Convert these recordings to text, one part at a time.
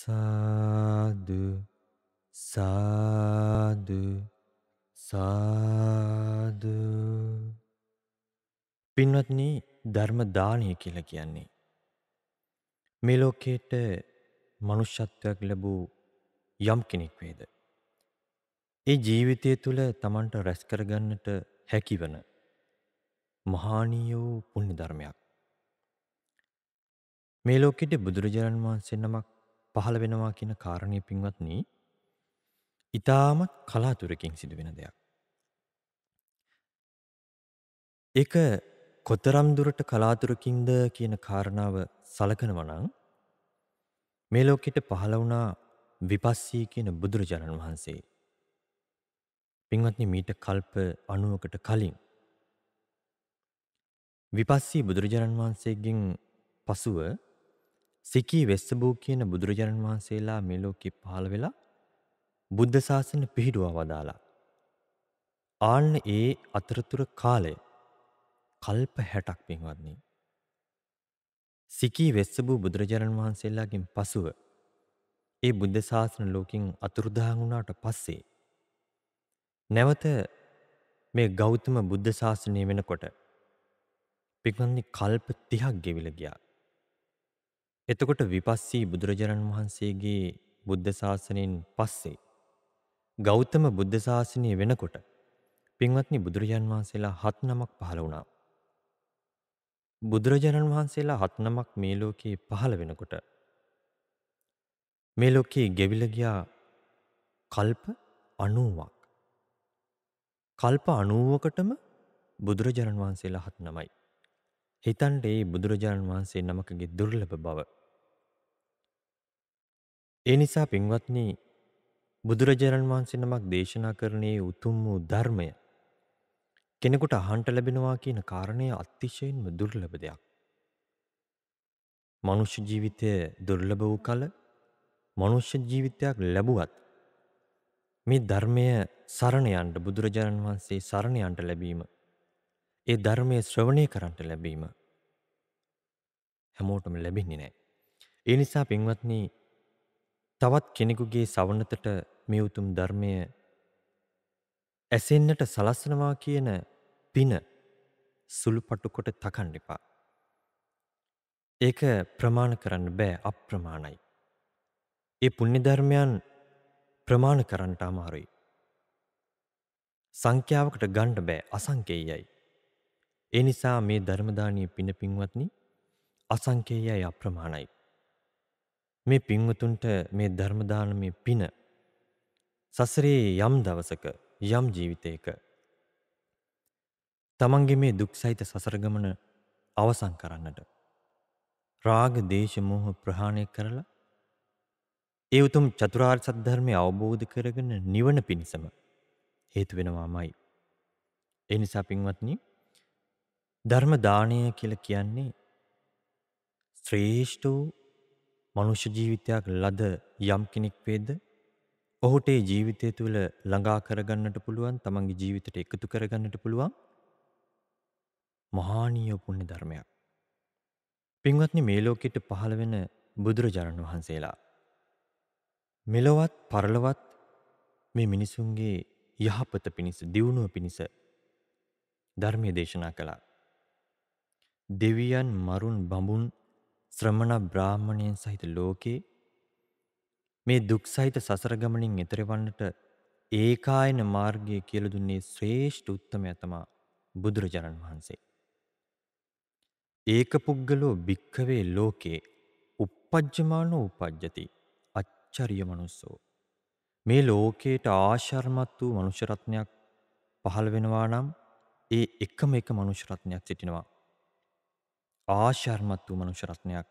සාදු සාදු සාදු පින්වත්න ධර්ම දානය කියලා කියන්නේ. මෙලෝකයට මනුෂ්‍යත්වයක් ලැබූ යම් කෙනෙක් වේද. ඒ ජීවිතය තුළ තමන්ට රැස්කරගන්නට හැකිවන මහානීය වූ පුුණි ධර්මයක්. මේ ලෝකෙට බුදුරජාණන් වහන්සේ නමක් පහළ වෙනවා කියන කාරණය පින්වත්නී ඉතාමත් කලාතුරකින් සිදුවෙන දෙයක්. එක කොතරම්දුරට කලාතුරකින්ද කියන කාරණාව සලකනවනං මේ ලෝකෙට පහළ වුණා විපස්සී කියන බුදුරජාණන් වහන්සේ. පින්වත්නි මීට කල්ප අනුවකට කලින්. විපස්සී බුදුරජාණන් වහන්සේගෙන් පසුව සිකී වෙස්සබූ කියන බුදුරජාණන් වහන්සේලා මෙලෝකෙ පහළ වෙලා බුද්ධ ශාසන පිහිටුවා වදාලා. ආන්න ඒ අතරතුර කාලය කල්ප හැටක් පින්වත්න්නේ. සිකී වෙස්සබූ බුදුරජාණන් වහන්සේලාගෙන් පසුව ඒ බුද්ධ ශාසන ලෝකින් අතුරුදාහුණාට පස්සේ. නැවත මේ ගෞතම බුද්ධ ශාසනය වෙනකොට පික්වන්නේ කල්ප තිහක් ගෙවිල ගියා එතකොට විපස්සී බුදුරජාණන් වහන්සේගේ බුද්ධ ශාසනයෙන් පස්සේ ගෞතම බුද්ධ ශාසනය වෙනකොට පින්වත්නි බුදුරජාන් වහන්සේලා හත් නමක් පහළ වුණා. බුදුරජාණන් වහන්සේලා හත් නමක් මේ ලෝකයේ පහළ වෙනකොට මේ ලෝකයේ ගෙවිල ගියා කල්ප 90ක්. කල්ප 90කටම බුදුරජාණන් වහන්සේලා හත් නමයි. හිතන්ට ඒ බුදුරජාණන් වහන්සේ නමකගේ දුර්ලභ බව ඒ නිසා පින්වත්නී බුදුරජාණන් වහන්සේ නමක් දේශනා කරණයේ උතුම් වූ ධර්මය කෙනෙකුට අහන්ට ලැබෙනවා කියන කාරණය අත්තිශයෙන්ම දුර්ලභ දෙයක්. මනුෂ්‍ය ජීවිතය දුර්ලභ වූ කල මනුෂ්‍ය ජීවිතයක් ලැබුවත් මේ ධර්මය සරණයන්ට බුදුරජාණන් වහන්සේ සරණයන්ට ලැබීම ඒ ධර්මය ශ්‍රවණය කරන්ට ලැබීම හැමෝටම ලැබෙන්නේ නෑ. ඒ නිසා පින්වත්නී තවත් කෙනෙකුගේ සවනතට මෙවුතුම් ධර්මය ඇසෙන්න්නට සලස්සනවා කියන පින සුළුපටුකොට තකණ්ඩිපා. ඒක ප්‍රමාණ කරන්න බෑ අප්‍රමාණයි. ඒ පුුණ්‍යධර්මයන් ප්‍රමාණ කරන්නට අමාරුයි. සංඛ්‍යාවකට ගණ්ඩ බෑ අසංකේයයි. ඒ නිසා මේ ධර්මදානය පින පින්වත්නි අසංකේයයි අප්‍රමාණයි. මේ පින්වතුන්ට මේ ධර්මදානමේ පින සසරේ යම් දවසක යම් ජීවිතයක තමන්ගේ මේ දුක් සහිත සසරගමන අවසන් කරන්නට. රාග දේශමෝහ ප්‍රහාණය කරලා ඒ උතුම් චතුරාර් සද්ධර්මය අවබෝධ කරගෙන නිවන පිණිසම හේතු වෙනවාමයි. ඒ නිසා පින්වත්නි ධර්ම දානය කියල කියන්නේ ශ්‍රේෂ්ඨ වූ මනුෂ්‍ය ජීවිතයක් ලද යම් කෙනෙක් වේද ඔහුට ඒ ජීවිතය තුළ ළඟා කරගන්නට පුළුවන් තමන්ගේ ජීවිතයට එකතු කරගන්නට පුළුවන් මහානීය පුණ්‍ය ධර්මයක් පින්වත්නි මේ ලෝකෙට පහළ වෙන බුදුරජාණන් වහන්සේලා මෙලොවත් පරලොවත් මේ මිනිසුන්ගේ යහපත පිණිස දියුණුව පිණිස ධර්මය දේශනා කළා දෙවියන් මරුන් බඹුන් ශ්‍රමණ බ්‍රාහ්මණයෙන් සහිත ලෝකේ මේ දුක් සහිත සසර ගමනින් එතර වන්නට ඒකායන මාර්ගය කියලා දුන්නේ ශ්‍රේෂ්ඨ උත්තමය තමා බුදුරජාණන් වහන්සේ. ඒක පුද්ගලෝ භික්ඛවේ ලෝකේ uppajjamano uppajjati අච්චරිය manussෝ මේ ලෝකේට ආශර්මත් වූ මනුෂ්‍ය රත්නයක් පහළ වෙනවා නම් ඒ එකම එක මනුෂ්‍ය රත්නයක් සිටිනවා ආශර්මත් වූ මනුෂරත්නයක්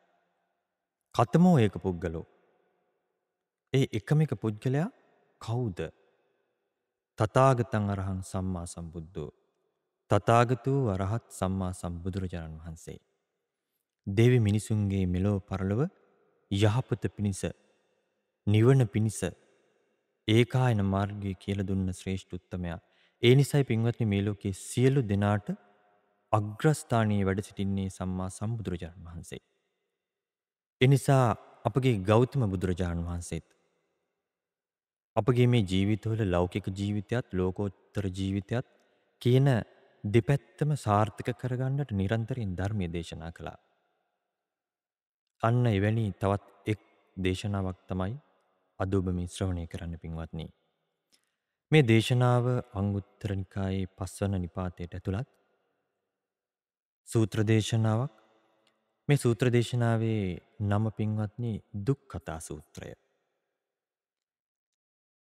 කතමෝ ඒක පුද්ගලෝ ඒ එකම එක පුද්ගලයා කවුද තතාගතන් අරහන් සම්මා සම්බුද්ධෝ තතාගතූ අරහත් සම්මා සම්බුදුරජාණන් වහන්සේ දෙවි මිනිසුන්ගේ මෙලෝ පරලොව යහපත පිණිස නිවන පිණිස ඒකායන මාර්ගය කියල දුන්න ශ්‍රේෂ්ඨ උත්තමයා ඒ නිසයි පින්වත්නි මේ ලෝකයේ සියලු දෙනාට අග්‍රස්ථානයේ වැඩ සිටින්නේ සම්මා සම්බුදුරජාණන් වහන්සේ. එනිසා අපගේ ගෞතම බුදුරජාණන් වහන්සේත්. අපගේ මේ ජීවිතවල ලෞකික ජීවිතයත් ලෝකෝත්තර ජීවිතයත් කියන දෙපැත්තම සාර්ථක කරගන්නට නිරන්තරයෙන් ධර්මය දේශනා කළා. අන්න එවැනි තවත් එක් දේශනාවක් තමයි අදෝබ මේ ශ්‍රවණය කරන්න පින්වත්නී. මේ දේශනාව අංගුත්තරනිකායේ පස්වන නිපාතයට ඇතුළත් සූත්‍ර දේශනාවක් මේ සූත්‍ර දේශනාවේ නම පින්වත්නි දුක් කතා සූත්‍රය.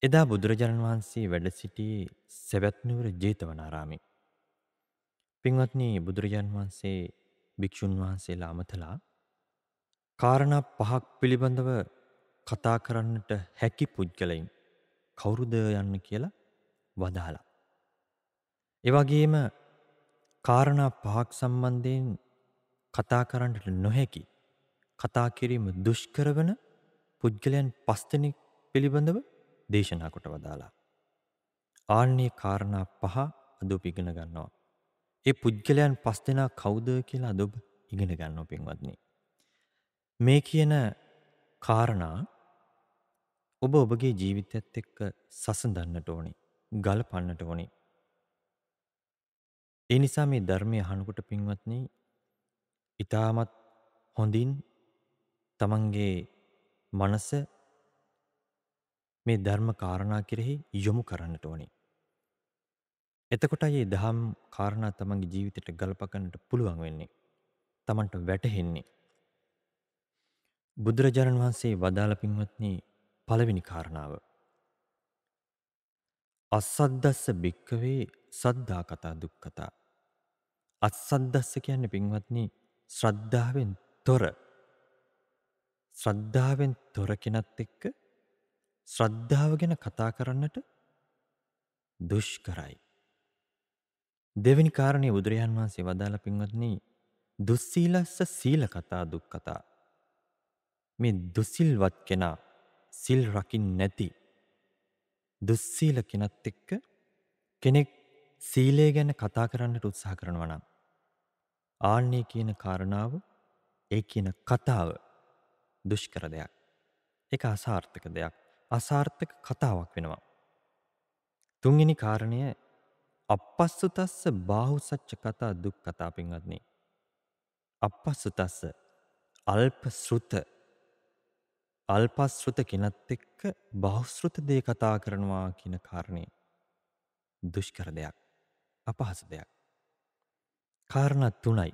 එදා බුදුරජාණන් වහන්සේ වැඩ සිටියේ සැවැත්නුවර ජේතවනාරාමේ. පින්වත්නි බුදුරජාණන් වහන්සේ භික්‍ෂූන් වහන්සේලා අමතලා කාරණ පහක් පිළිබඳව කතා කරන්නට හැකි පුද්ගලයින් කවුරුද යන්න කියලා වදාලා. එවගේම කාරණා පහක් සම්බන්ධයෙන් කතා කරන්නට නොහැකි කතා කිරීම දුෂ්කරවන පුද්ගලයන් පස්තනෙක් පිළිබඳව දේශනා කොට වදාලා. ආන්නේ කාරණා පහ අදොප ඉගෙන ගන්නවා. ඒ පුද්ගලයන් පස් දෙනා කෞුද කියලා අදොබ ඉගෙන ගන්න පින්වත්න්නේ. මේ කියන කාරණා ඔබ ඔබගේ ජීවිතයත් එක්ක සසඳන්නට ඕනි ගල පන්නට ඕනි ඒ නිසා මේ ධර්මය අහනකොට පින්වත්නි ඉතාමත් හොඳින් තමන්ගේ මනස මේ ධර්ම කාරණා කෙරෙහි යොමු කරන්නට ඕනේ. එතකොටයි මේ දහම් කාරණා තමන්ගේ ජීවිතයට ගලපගන්නට පුළුවන් වෙන්නේ. තමන්ට වැටහෙන්නේ. බුදුරජාණන් වහන්සේ වදාළ පින්වත්නි පළවෙනි කාරණාව. අස්සද්දස්ස භික්කවේ සද්ධා කතා දුක්කතා. අත්සද්දස්ස කියන්න පින්වත්න ශ්‍රද්ධාවෙන් තොර ශ්‍රද්ධාවෙන් තොර කෙනත් එක්ක ශ්‍රද්ධාව ගැන කතා කරන්නට දුෂ්කරයි. දෙවැනි කාරණය බුදුරජාන් වහන්සේ වදාළ පින්වත්න්නේ දුස්සීලස්ස සීල කතා දුක් කතා. මේ දුසිල්වත් කෙනා සිල් රකින් නැති. දුස්සීල කෙනත් එක්ක කෙනෙක් සීලේ ගැන කතා කරන්නට උත්සාහ කරනවනම්. ආන්නේ කියන කාරණාව ඒ කියන කතාව දුෂ්කර දෙයක්. එක අසාර්ථක දෙයක් අසාර්ථක කතාවක් වෙනවා. තුන්ගිනි කාරණය අපස්සු තස්ස බාහු සච්ච කතා දුක් කතා පින්වත්න්නේ. අපස්සු තස්ස අල්පස්ෘත අල්පස්ෘත කෙනත් එක්ක බෞස්ෘත දේ කතා කරනවා කියන කාරණය දුෂ්කර දෙයක්. අපහසු දෙයක්. කාරණත් තුනයි.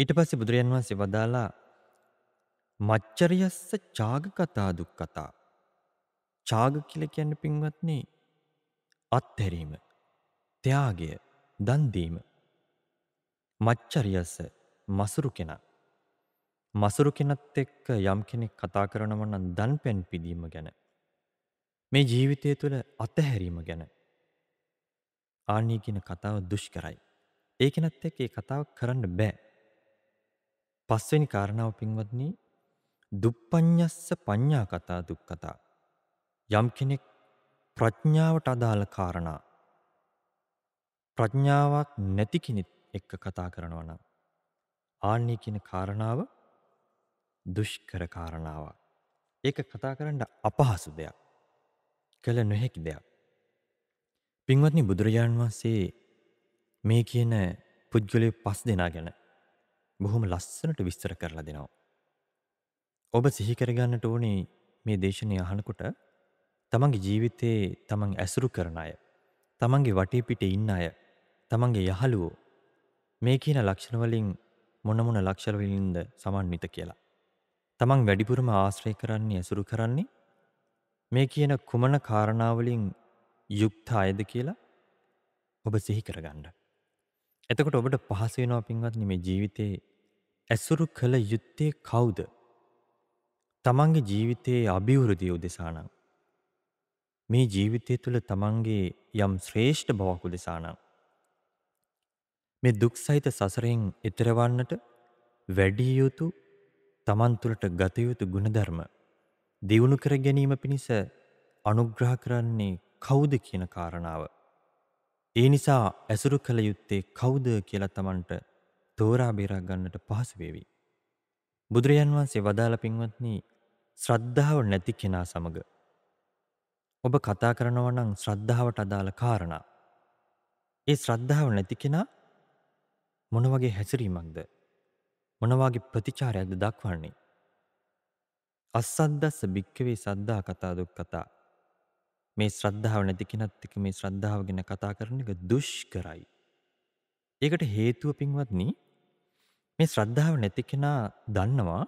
ඊට පස්සේ බුදුරජන් වහන්සේ වදාලා මච්චරියස්ස චාග කතා දුක් කතා. චාග කියල කියන්න පින්වත්නේ අත්හැරීම ත්‍යාගය දන්දීම මච්චරියස්ස මසුරු කෙනා. මසුරු කෙනත් එක්ක යම් කෙනෙක් කතා කරනවන්නන් දන් පැන් පිදීම ගැන. මේ ජීවිතය තුළ අතහැරීම ගැන ආනී කියන කතාව දුෂ්කරයි. ඒ කෙනත් එක්ක ඒ කතාව කරන්න බෑ. පස්වෙනි කාරණාව පින්වත්නි දුප්පඤ්ඤස්ස පඤ්ඤා කතා දුක්කතා. යම් කෙනෙක් ප්‍රඥාවට අදාළ කාරණා ප්‍රඥාවක් නැති කෙනෙක් එක්ක කතා කරනවා නම් ආන්නේ කියන කාරණාව දුෂ්කර කාරණාවක්. ඒක කතා කරන්න අපහසු දෙයක්. කළ නොහැකි දෙයක්. පින්වත්නි බුදුරජාණන් වහන්සේ මේ කියන පුද්ගලය පස් දෙනා ගැන බොහොම ලස්සනට විස්තර කරලා දෙනවා. ඔබ සිහිකරගන්නට ඕනේ මේ දේශනය අහනකොට තමන්ගේ ජීවිතයේ තමන් ඇසුරු කරන අය තමන්ගේ වටේපිට ඉන්න අය තමන්ගේ යහළුවෝ මේ කියන ලක්ෂණවලින් මොනමුණ ලක්ෂණවලින්ද සමන්විත කියලා. තමන් වැඩිපුරම ආශ්‍රය කරන්නේ ඇසුරු කරන්නේ මේ කියන කුමන කාරණාවලින් යුක්ත අයද කියලා ඔබ සිහි කරගන්න. එතකොට ඔබට පහසේනවා පින්වත්න මේ ජීවිතයේ ඇසුරු කළ යුත්තේ කවුද. තමන්ගේ ජීවිතයේ අභිවෘදිය උදෙසානම්. මේ ජීවිතය තුළ තමන්ගේ යම් ශ්‍රේෂ්ඨ බවකු දෙසානම්. මේ දුක් සහිත සසරයෙන් එතරවන්නට වැඩියයුතු තමන් තුළට ගතයුතු ගුණධර්ම දියුණු කර ගැනීම පිණිස අනුග්‍රහ කරන්නේ කෞුද කියන කාරණාව. ඒ නිසා ඇසුරු කළ යුත්තේ කෞුද කියල තමන්ට තෝරා බේරක් ගන්නට පහසුවේවි. බුදුරජන් වන්සේ වදාළ පින්වත්නී ශ්‍රද්ධාව නැති කෙනා සමඟ. ඔබ කතා කරනවනං ශ්‍රද්ධාවට අදාළ කාරණා. ඒ ශ්‍රද්ධාව නැති කෙනා මොනවගේ හැසිරීමක්ද මොනවාගේ ප්‍රතිචාරයක්ද දක්වන්නේ. අස්සද්දස්ස භික්කවේ සද්ධා කතා දුක් කතා මේ ශ්‍රද්ධාව නැති කෙනත් එක මේ ශ්‍රද්ධාව ගැන කතා කරන එක දුෂ්කරයි. ඒකට හේතුව පින්වත්නි මේ ශ්‍රද්ධාව නැති කෙනා දන්නවා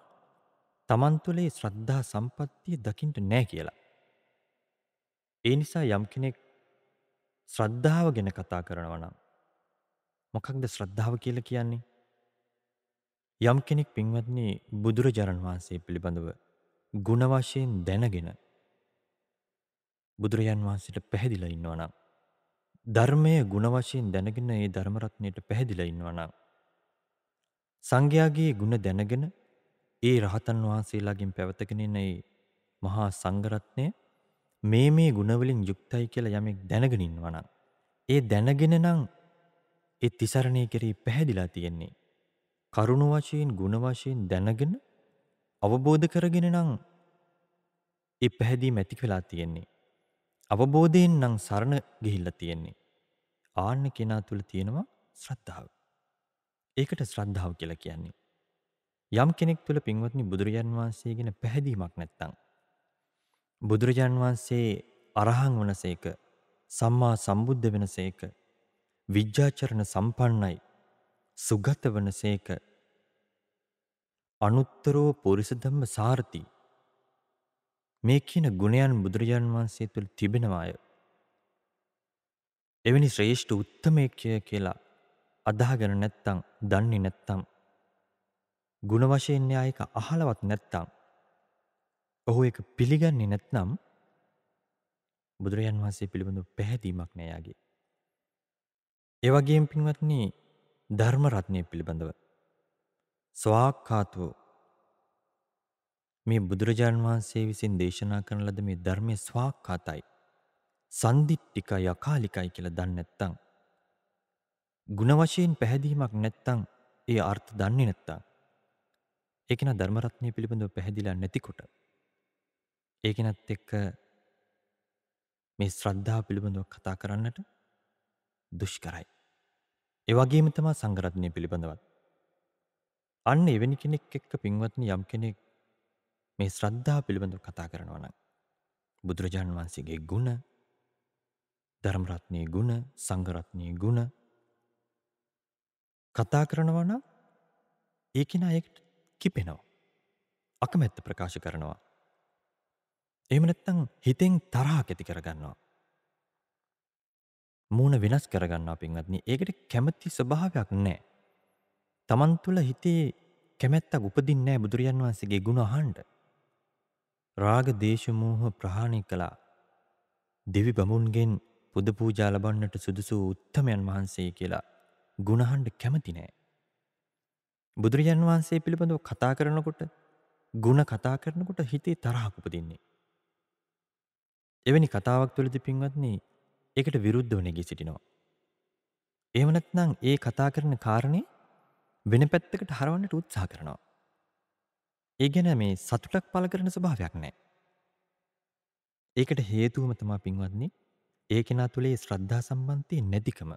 තමන් තුළේ ශ්‍රද්ධා සම්පත්තිය දකින්ට නෑ කියලා. ඒ නිසා යම් කෙනෙක් ශ්‍රද්ධාව ගැන කතා කරනවා නම් මොකක්ද ශ්‍රද්ධාව කියලා කියන්නේ? යම් කෙනෙක් පින්වත්නි බුදුරජාණන් වහන්සේ පිළිබඳව ගුණ වශයෙන් දැනගෙන බුදුරජාන් වහන්සට පැහැදිල ඉන්නවන. ධර්මය ගුණවශයෙන් දැනගෙන ඒ ධර්මරත්නයට පැහැදිල ඉන්නවන. සංඝයාගේ ගුණ දැනගෙන ඒ රහතන් වහන්සේලාගෙන් පැවතගෙනෙන ඒ මහා සංගරත්නය මේ මේ ගුණවලින් යුක්තයි කියලා යමෙක් දැනගෙනින් වන. ඒ දැනගෙන නං ඒ තිසරණය කෙරී පැහැදිලා තියෙන්නේ. කරුණු වශයෙන් ගුණවශයෙන් දැනගෙන අවබෝධ කරගෙන නං ඒ පැහැදී මැතිකවෙලා තියෙන්නේ. අවබෝධයෙන් නං සරණ ගිහිල්ල තියෙන්නේ. ආන්න කෙනා තුළ තියෙනවා ශ්‍රද්ධාව. ඒකට ශ්‍රද්ධාව කියලා කියන්නේ. යම් කෙනෙක් තුළ පින්වත්නි බුදුරජාන් වහන්සේ ගැන පැහැදීමක් නැත්තං. බුදුරජාන් වහන්සේ අරහං වනසේක සම්මා සම්බුද්ධ වෙනසේක විද්‍යාචරණ සම්පන්නයි සුගත වනසේක අනුත්තරෝ පුරිසදම්ම සාර්ථී මේ කියන ගුණයන් බුදුරජාණන් වහන්සේ තුළ තිබෙනවාය. එවැනි ශ්‍රේෂ්ඨ උත්තමයක්කය කියලා අදාගෙන නැත්තං දන්නේ නැත්තම්. ගුණ වශයෙන්යායක අහලවත් නැත්තම්. ඔහු එක පිළිගන්නේ නැත්නම් බුදුරජන් වහන්සේ පිළිබඳු පැහැදීමක් නෑයාගේ. ඒවගේම් පින්වත්න්නේ ධර්මරත්නය පිළිබඳව. ස්වාක්කාතුවෝ මේ බුදුරජාණන් වහන්සේ විසින් දේශනා කරන ලද මේ ධර්මය ස්වාක්කාතයි. සන්දිට්ටිකයි අකාලිකයි කියලා දන්නේ නැත්තම් ಗುಣ වශයෙන් පැහැදීමක් නැත්තම් ඒ අර්ථ දන්නේ නැත්තම් ඒක න ධර්ම රත්නය පිළිබඳව පැහැදිලා නැතිකොට ඒකනත් එක්ක මේ ශ්‍රද්ධාව පිළිබඳව කතා කරන්නට දුෂ්කරයි. ඒ වගේම තමයි සංඝ රත්නය පිළිබඳවත්. අන්න එවැනි කෙනෙක් එක්ක පින්වත්නි යම් කෙනෙක් මේ ශ්‍රද්ධා පිළිබඳව කතා කරනවා නම් බුදුරජාණන් වහන්සේගේ ගුණ ධර්ම රත්නයේ ගුණ සංඝ රත්නයේ ගුණ කතා කරනවා නම් ඒ කෙනා ඒකට කිපෙනවා අකමැත්ත ප්‍රකාශ කරනවා එහෙම නැත්නම් හිතෙන් තරහක් ඇති කරගන්නවා මූණ වෙනස් කරගන්නවා පින්වත්නි ඒකට කැමැති ස්වභාවයක් නැහැ තමන් තුළ හිතේ කැමැත්තක් උපදින්නේ නැහැ බුදුරජාන් වහන්සේගේ ගුණ අහන්න රාග දේශමූහ ප්‍රහාණය කළා. දෙවි බමුන්ගෙන් පුදපූජා ලබන්නට සුදුසු උත්තමයන් වහන්සේ කියලා ගුණහන්ඩ කැමති නෑ. බුදුරජාන් වහන්සේ පිළිබඳව කතා කරනකොට ගුණ කතා කරනකොට හිතේ තරහකුපදින්නේ. එවැනි කතාවක් තුළදි පින්වත්න්නේ ඒකට විරුද්ධ වනගී සිටිනවා. එමනත්නං ඒ කතා කරන කාරණය වෙන පැත්තකට හරවන්නට උත්සා කරනවා. ඒ ගැන මේ සතුටක් පල කරන ස්වභාවයක් නෑ. ඒකට හේතුවම තමා පින්වත්න්නේ ඒ කෙනා තුළේ ශ්‍රද්ධා සම්බන්ධය නැතිකම.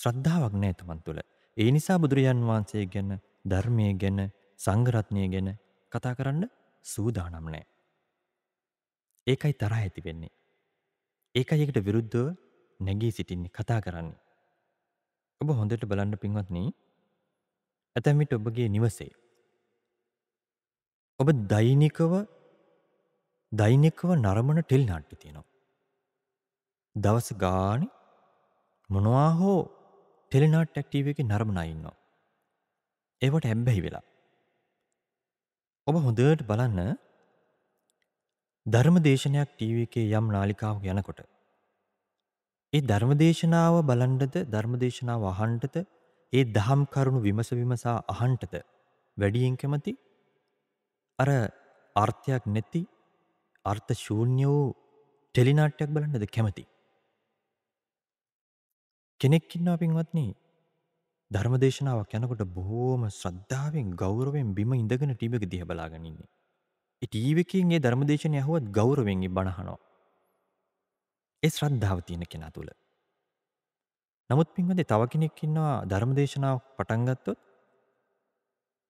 ශ්‍රද්ධාවක් නෑ තමන් තුළ. ඒ නිසා බුදුරජන් වහන්සේ ගැන ධර්මය ගැන සංගරත්නය ගැන කතා කරන්න සූදානම් නෑ. ඒකයි තරහ ඇති වෙන්නේ. ඒකයි එකට විරුද්ධව නැගී සිටින්නේ කතා කරන්නේ. ඔබ හොඳට බලන්න පින්වත්නී ඇතැමිට ඔබගේ නිවසේ ඔබ දෛනිකව දෛනිකව නරමන ටෙල් නාට්ටි තියෙනවා. දවස ගානි මොනවා හෝ ටෙලිනාට් ඇක්ටීව එක නරමනයින්නවා. ඒවට හැබ්බැහි වෙලා. ඔබ හොඳට බලන්න ධර්ම දේශනයක් ටීව එකේ යම් නාලිකාව යනකොට. ඒ ධර්මදේශනාව බලන්ඩද ධර්මදේශනාව අහන්ටත ඒ දහම් කරුණු විමස විමසා අහන්ටත වැඩියෙන් කැමති අර අර්ථයක් නැති අර්ථ ශූන්‍ය වූ ටෙලිනාට්‍යයක් බලන්නද කැමති. කෙනෙක් ඉන්නවා පින්වත්නි ධර්මදේශනාවක් යනකොට බොහෝම ශ්‍රද්ධාවෙන් ගෞරවෙන් බිම ඉඳගෙන ටීවී එක දිහා බලාගෙන ඉන්නේ. ඒ ටීවී එකෙන් ඒ ධර්මදේශනය අහුවත් ගෞරවෙන් ඒ බණ අහනවා. ඒ ශ්‍රද්ධාව තියෙන කෙනා තුල. නමුත් පින්වත්නි තව කෙනෙක් ඉන්නවා ධර්මදේශනාවක් පටන් ගත්තොත්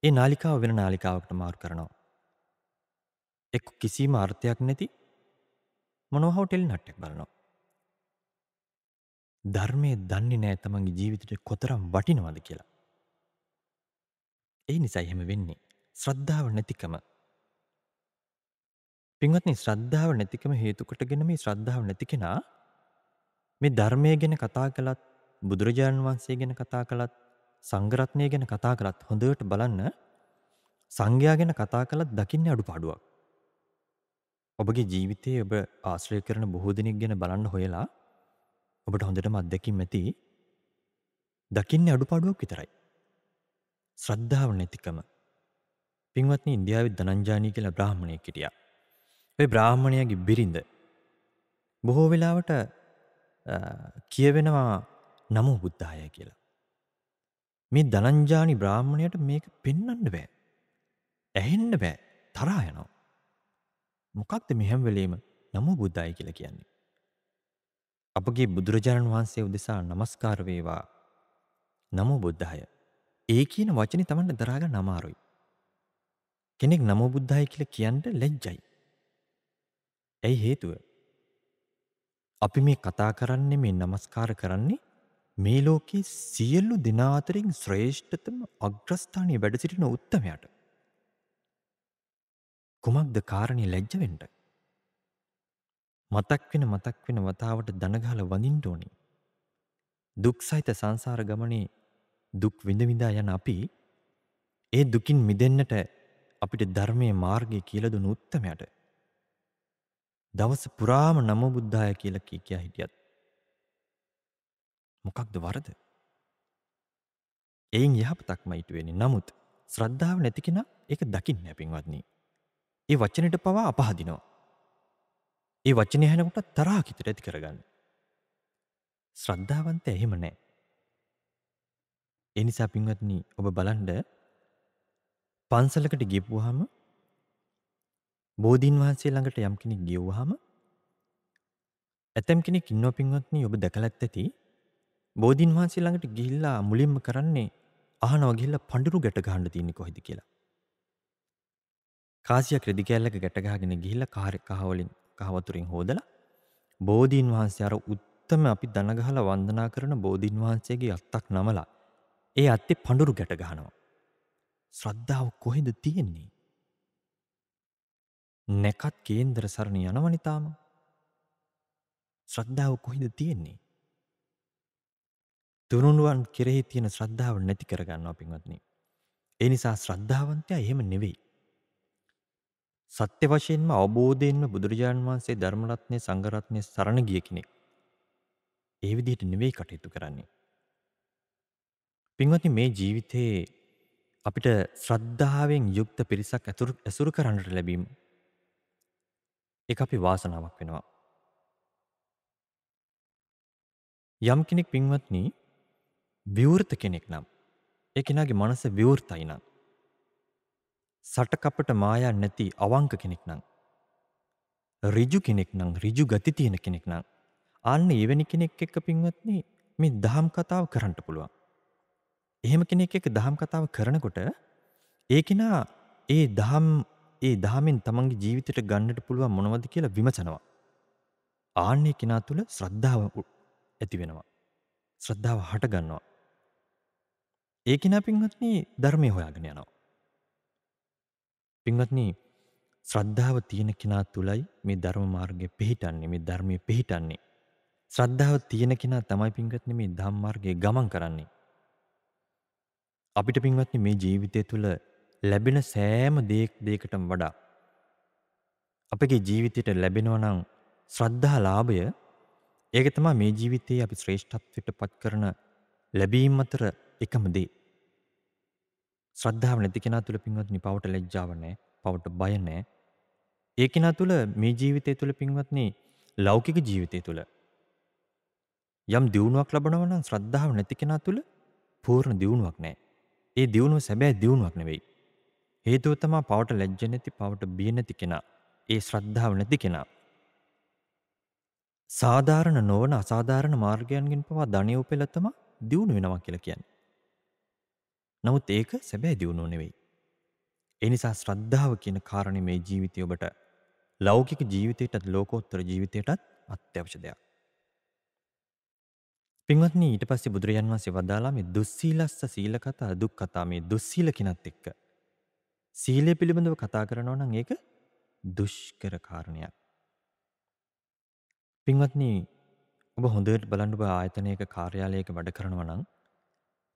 ඒ නාලිකාව වෙන නාලිකාවකට මාරු කරනවා. එක් කිසිීම අර්ථයක් නැති මොනොහෝටෙල් නට්ටෙක් බලනවා. ධර්මය දන්නේ නෑ තමන්ගේ ජීවිතට කොතරම් වටිනවද කියලා. ඒ නිසා එහෙම වෙන්නේ ශ්‍රද්ධාව නැතිකම පින්වත්න ශ්‍රද්ධාව නැතිකම හේතුකටගෙන මේ ශ්‍රද්ධාව නැති කෙනා මේ ධර්මය ගැන කතා කළත් බුදුරජාණන් වහන්සේ ගැන කතා කළත් සංගරත්නය ගැන කතා කළත් හොඳට බලන්න සංඝයා ගැන කතා කළත් දකින්න අඩු පාඩුවක් ඔබගේ ජීවිතයේ ඔබ ආශ්‍රය කරන බොහෝ දෙනෙක් ගැන බලන්න හොයලා ඔබට හොඳටම අත්දැකින් ඇති දකින්නේ අඩුපාඩුවක් විතරයි. ශ්‍රද්ධාව නැතිකම. පින්වත්නි ඉන්දියාවේ ධනංජානී කියලා බ්‍රාහ්මණයෙක් හිටියා. ඒ බ්‍රාහ්මණයාගේ බිරිඳ බොහෝ වෙලාවට කියවෙනවා නමෝ බුද්ධාය කියලා. මේ ධනංජානි බ්‍රාහ්මණයට මේක පෙන්වන්න බෑ. ඇහෙන්න බෑ. තරහා යනවා. මොකක්ද මෙහැම් වෙලීම නමෝ බුද්ධයි කියලා කියන්නේ. අපගේ බුදුරජාණන් වහන්සේ උදෙසා নমස්කාර වේවා. නමෝ බුද්ධාය. ඒ කියන වචනේ Tamanට දරාගන්න අමාරුයි. කෙනෙක් නමෝ බුද්ධාය කියලා කියන්න ලැජ්ජයි. ඇයි හේතුව? අපි මේ කතා කරන්නේ මේ নমස්කාර කරන්නේ මේ ලෝකයේ සියලු දෙනා අතරින් ශ්‍රේෂ්ඨතම අග්‍රස්ථානයේ වැඩ සිටින උත්තමයාට. කුමක්ද කාරණය ලැජ්ජවෙන්ට. මතක් වෙන මතක් වෙන වතාවට දනගාල වඳින්ට ඕනි. දුක් සහිත සංසාර ගමනේ දුක් විඳවිඳා යන අපි ඒ දුකින් මිදෙන්නට අපිට ධර්මය මාර්ගය කියලදු නුත්තමයට. දවස පුරාම නම බුද්ධාය කියල කී කියා හිටියත්. මොකක්ද වරද. එයින් යහපතක් මයිටුවෙනි නමුත් ශ්‍රද්ධාව නැතිකෙන එක දකිින් නැපින්වත්න්නේ. ඒ වචනට පවා අපහදිනවා. ඒ වචනය හැනකොට තරා කිතට ඇති කරගන්න. ශ්‍රද්ධාවන්ත එහෙම නෑ. එනිසා පින්වත්න ඔබ බලන්ඩ පන්සලකට ගෙපුහම බෝධීන් වහන්සේ ළඟට යම් කෙනෙක් ගෙව්හම ඇතැම් කෙනෙක් ඉන්න පින්වත්න ඔබ දැකලත් ඇති බෝධීන් වහන්සේ ළඟට ගිල්ලා මුලින්ම කරන්නේ අහනවගිල්ල පඩුරු ගැට ගහන්න තියන්නේ කොහෙද කියලා කාසිය ක්‍රදිකැල්ලක ගැටගහගෙන ගිහිල්ල කාර කහවලින් කහවතුරින් හෝදල බෝධීන් වහන්සේ අර උත්තම අපි දනගහල වන්දනා කරන බෝධීන් වහන්සේගේ අත්තක් නමලා ඒ අත්තේ පඩුරු ගැටගහනවා. ශ්‍රද්ධාව කොහෙද තියෙන්නේ. නැකත් කේන්දර සරණ යනවනිතාම ශ්‍රද්ධාව කොහිද තියෙන්නේ. තුරුණුවන් කෙරෙහි තියෙන ශ්‍රද්ධාව නැති කරගන්න පින්වත්න්නේ. එනිසා ශ්‍රද්ධාවන්තය එහෙම නෙවෙයි. සත්‍ය වශයෙන්ම අවබෝධයෙන්ම බුදුරජාණන් වහන්සේ ධර්මරත්නය සංගරත්නය සරණ ගිය කෙනෙක්. ඒ විදිහට නෙවෙයි කටයුතු කරන්නේ. පින්වති මේ ජීවිතයේ අපිට ශ්‍රද්ධාවෙන් යුක්ත පිරිසක් ඇසුරු කරන්නට ලැබීම එක අපි වාසනාවක් වෙනවා. යම් කෙනෙක් පින්වත්නී විවෘත කෙනෙක් නම් ඒ කෙනාගේ මනස විවෘතයි නම් සටකපට මායන් නැති අවංක කෙනෙක් නං. රිජු කෙනෙක් නං රිජු ගති තියෙන කෙනෙක් නං. අන්න එවැනි කෙනෙක් එක්ක පින්වත්න මේ දහම් කතාව කරන්නට පුළුවන්. එහෙම කෙනෙක් එක දහම් කතාව කරනකොට ඒකෙනා ඒ දහම් ඒ දහමෙන් තමන්ගේ ජීවිතයට ගන්නට පුළුවන් මොනවද කියලා විමචනවා. ආන්‍ය කෙනා තුළ ශ්‍රද්ධාව ඇති වෙනවා. ශ්‍රද්ධාව හටගන්නවා. ඒකෙනා පින්වත්න ධර්මය හොයාගෙන යනවා. පින්වත්න ශ්‍රද්ධාව තියෙන කෙනා තුළයි මේ ධර්ම මාර්ගය පිහිටන්නේ මේ ධර්මය පිහිටන්නේ. ශ්‍රද්ධාව තියෙන කෙනා තමයි පින්ගත්න මේ ධම්මාර්ගය ගමන් කරන්නේ. අපිට පින්වත්න මේ ජීවිතය තුළ ලැබෙන සෑම දේක් දේකටම වඩා. අපගේ ජීවිතයට ලැබෙනවනං ශ්‍රද්ධා ලාභය ඒක තමා මේ ජීවිතයේ අපි ශ්‍රේෂ්ඨත්වයට පත් කරන ලැබීම් අතර එකම දේ. ශ්‍රද්ධාව නැති කෙනා තුළ පින්වත්නි පවට ලැජ්ජාව නැහැ, පවට බය නැහැ. ඒ කෙනා තුළ මේ ජීවිතය තුළ පින්වත්නි ලෞකික ජීවිතය තුළ යම් දියුණුවක් ලබනවා නම් ශ්‍රද්ධාව නැති කෙනා තුළ පූර්ණ දියුණුවක් නැහැ. ඒ දියුණුව සැබෑ දියුණුවක් නෙවෙයි. හේතුව තමයි පවට ලැජ්ජ නැති, පවට බිය නැති කෙනා. ඒ ශ්‍රද්ධාව නැති කෙනා. සාධාරණ නොවන අසාධාරණ මාර්ගයන්ගෙන් පවා ධනය උපෙල තමයි දියුණු වෙනවා කියලා කියන්නේ. නමුත් ඒක සැබෑ දියුණු නෙවෙයි. එනිසා ශ්‍රද්ධාව කියන කාරණ මේ ජීවිතය ඔබට ලෞකික ජීවිතයටත් ලෝකෝත්තර ජීවිතයටත් අත්‍යවශ්‍ය දෙයක්. පින්වත්නි ඊට පස්සේ බුදුරජාන් වහන්සේ වදාලා මේ දුස්සීලස්ස සීල කතා දුක් කතා මේ දුස්සීල කිනත් එක්ක සීලය පිළිබඳව කතා කරනවා නම් ඒක දුෂ්කර කාරණයක්. පින්වත්නි ඔබ හොඳට බලන්න ඔබ ආයතනයක කාර්යාලයක වැඩ කරනවා නම්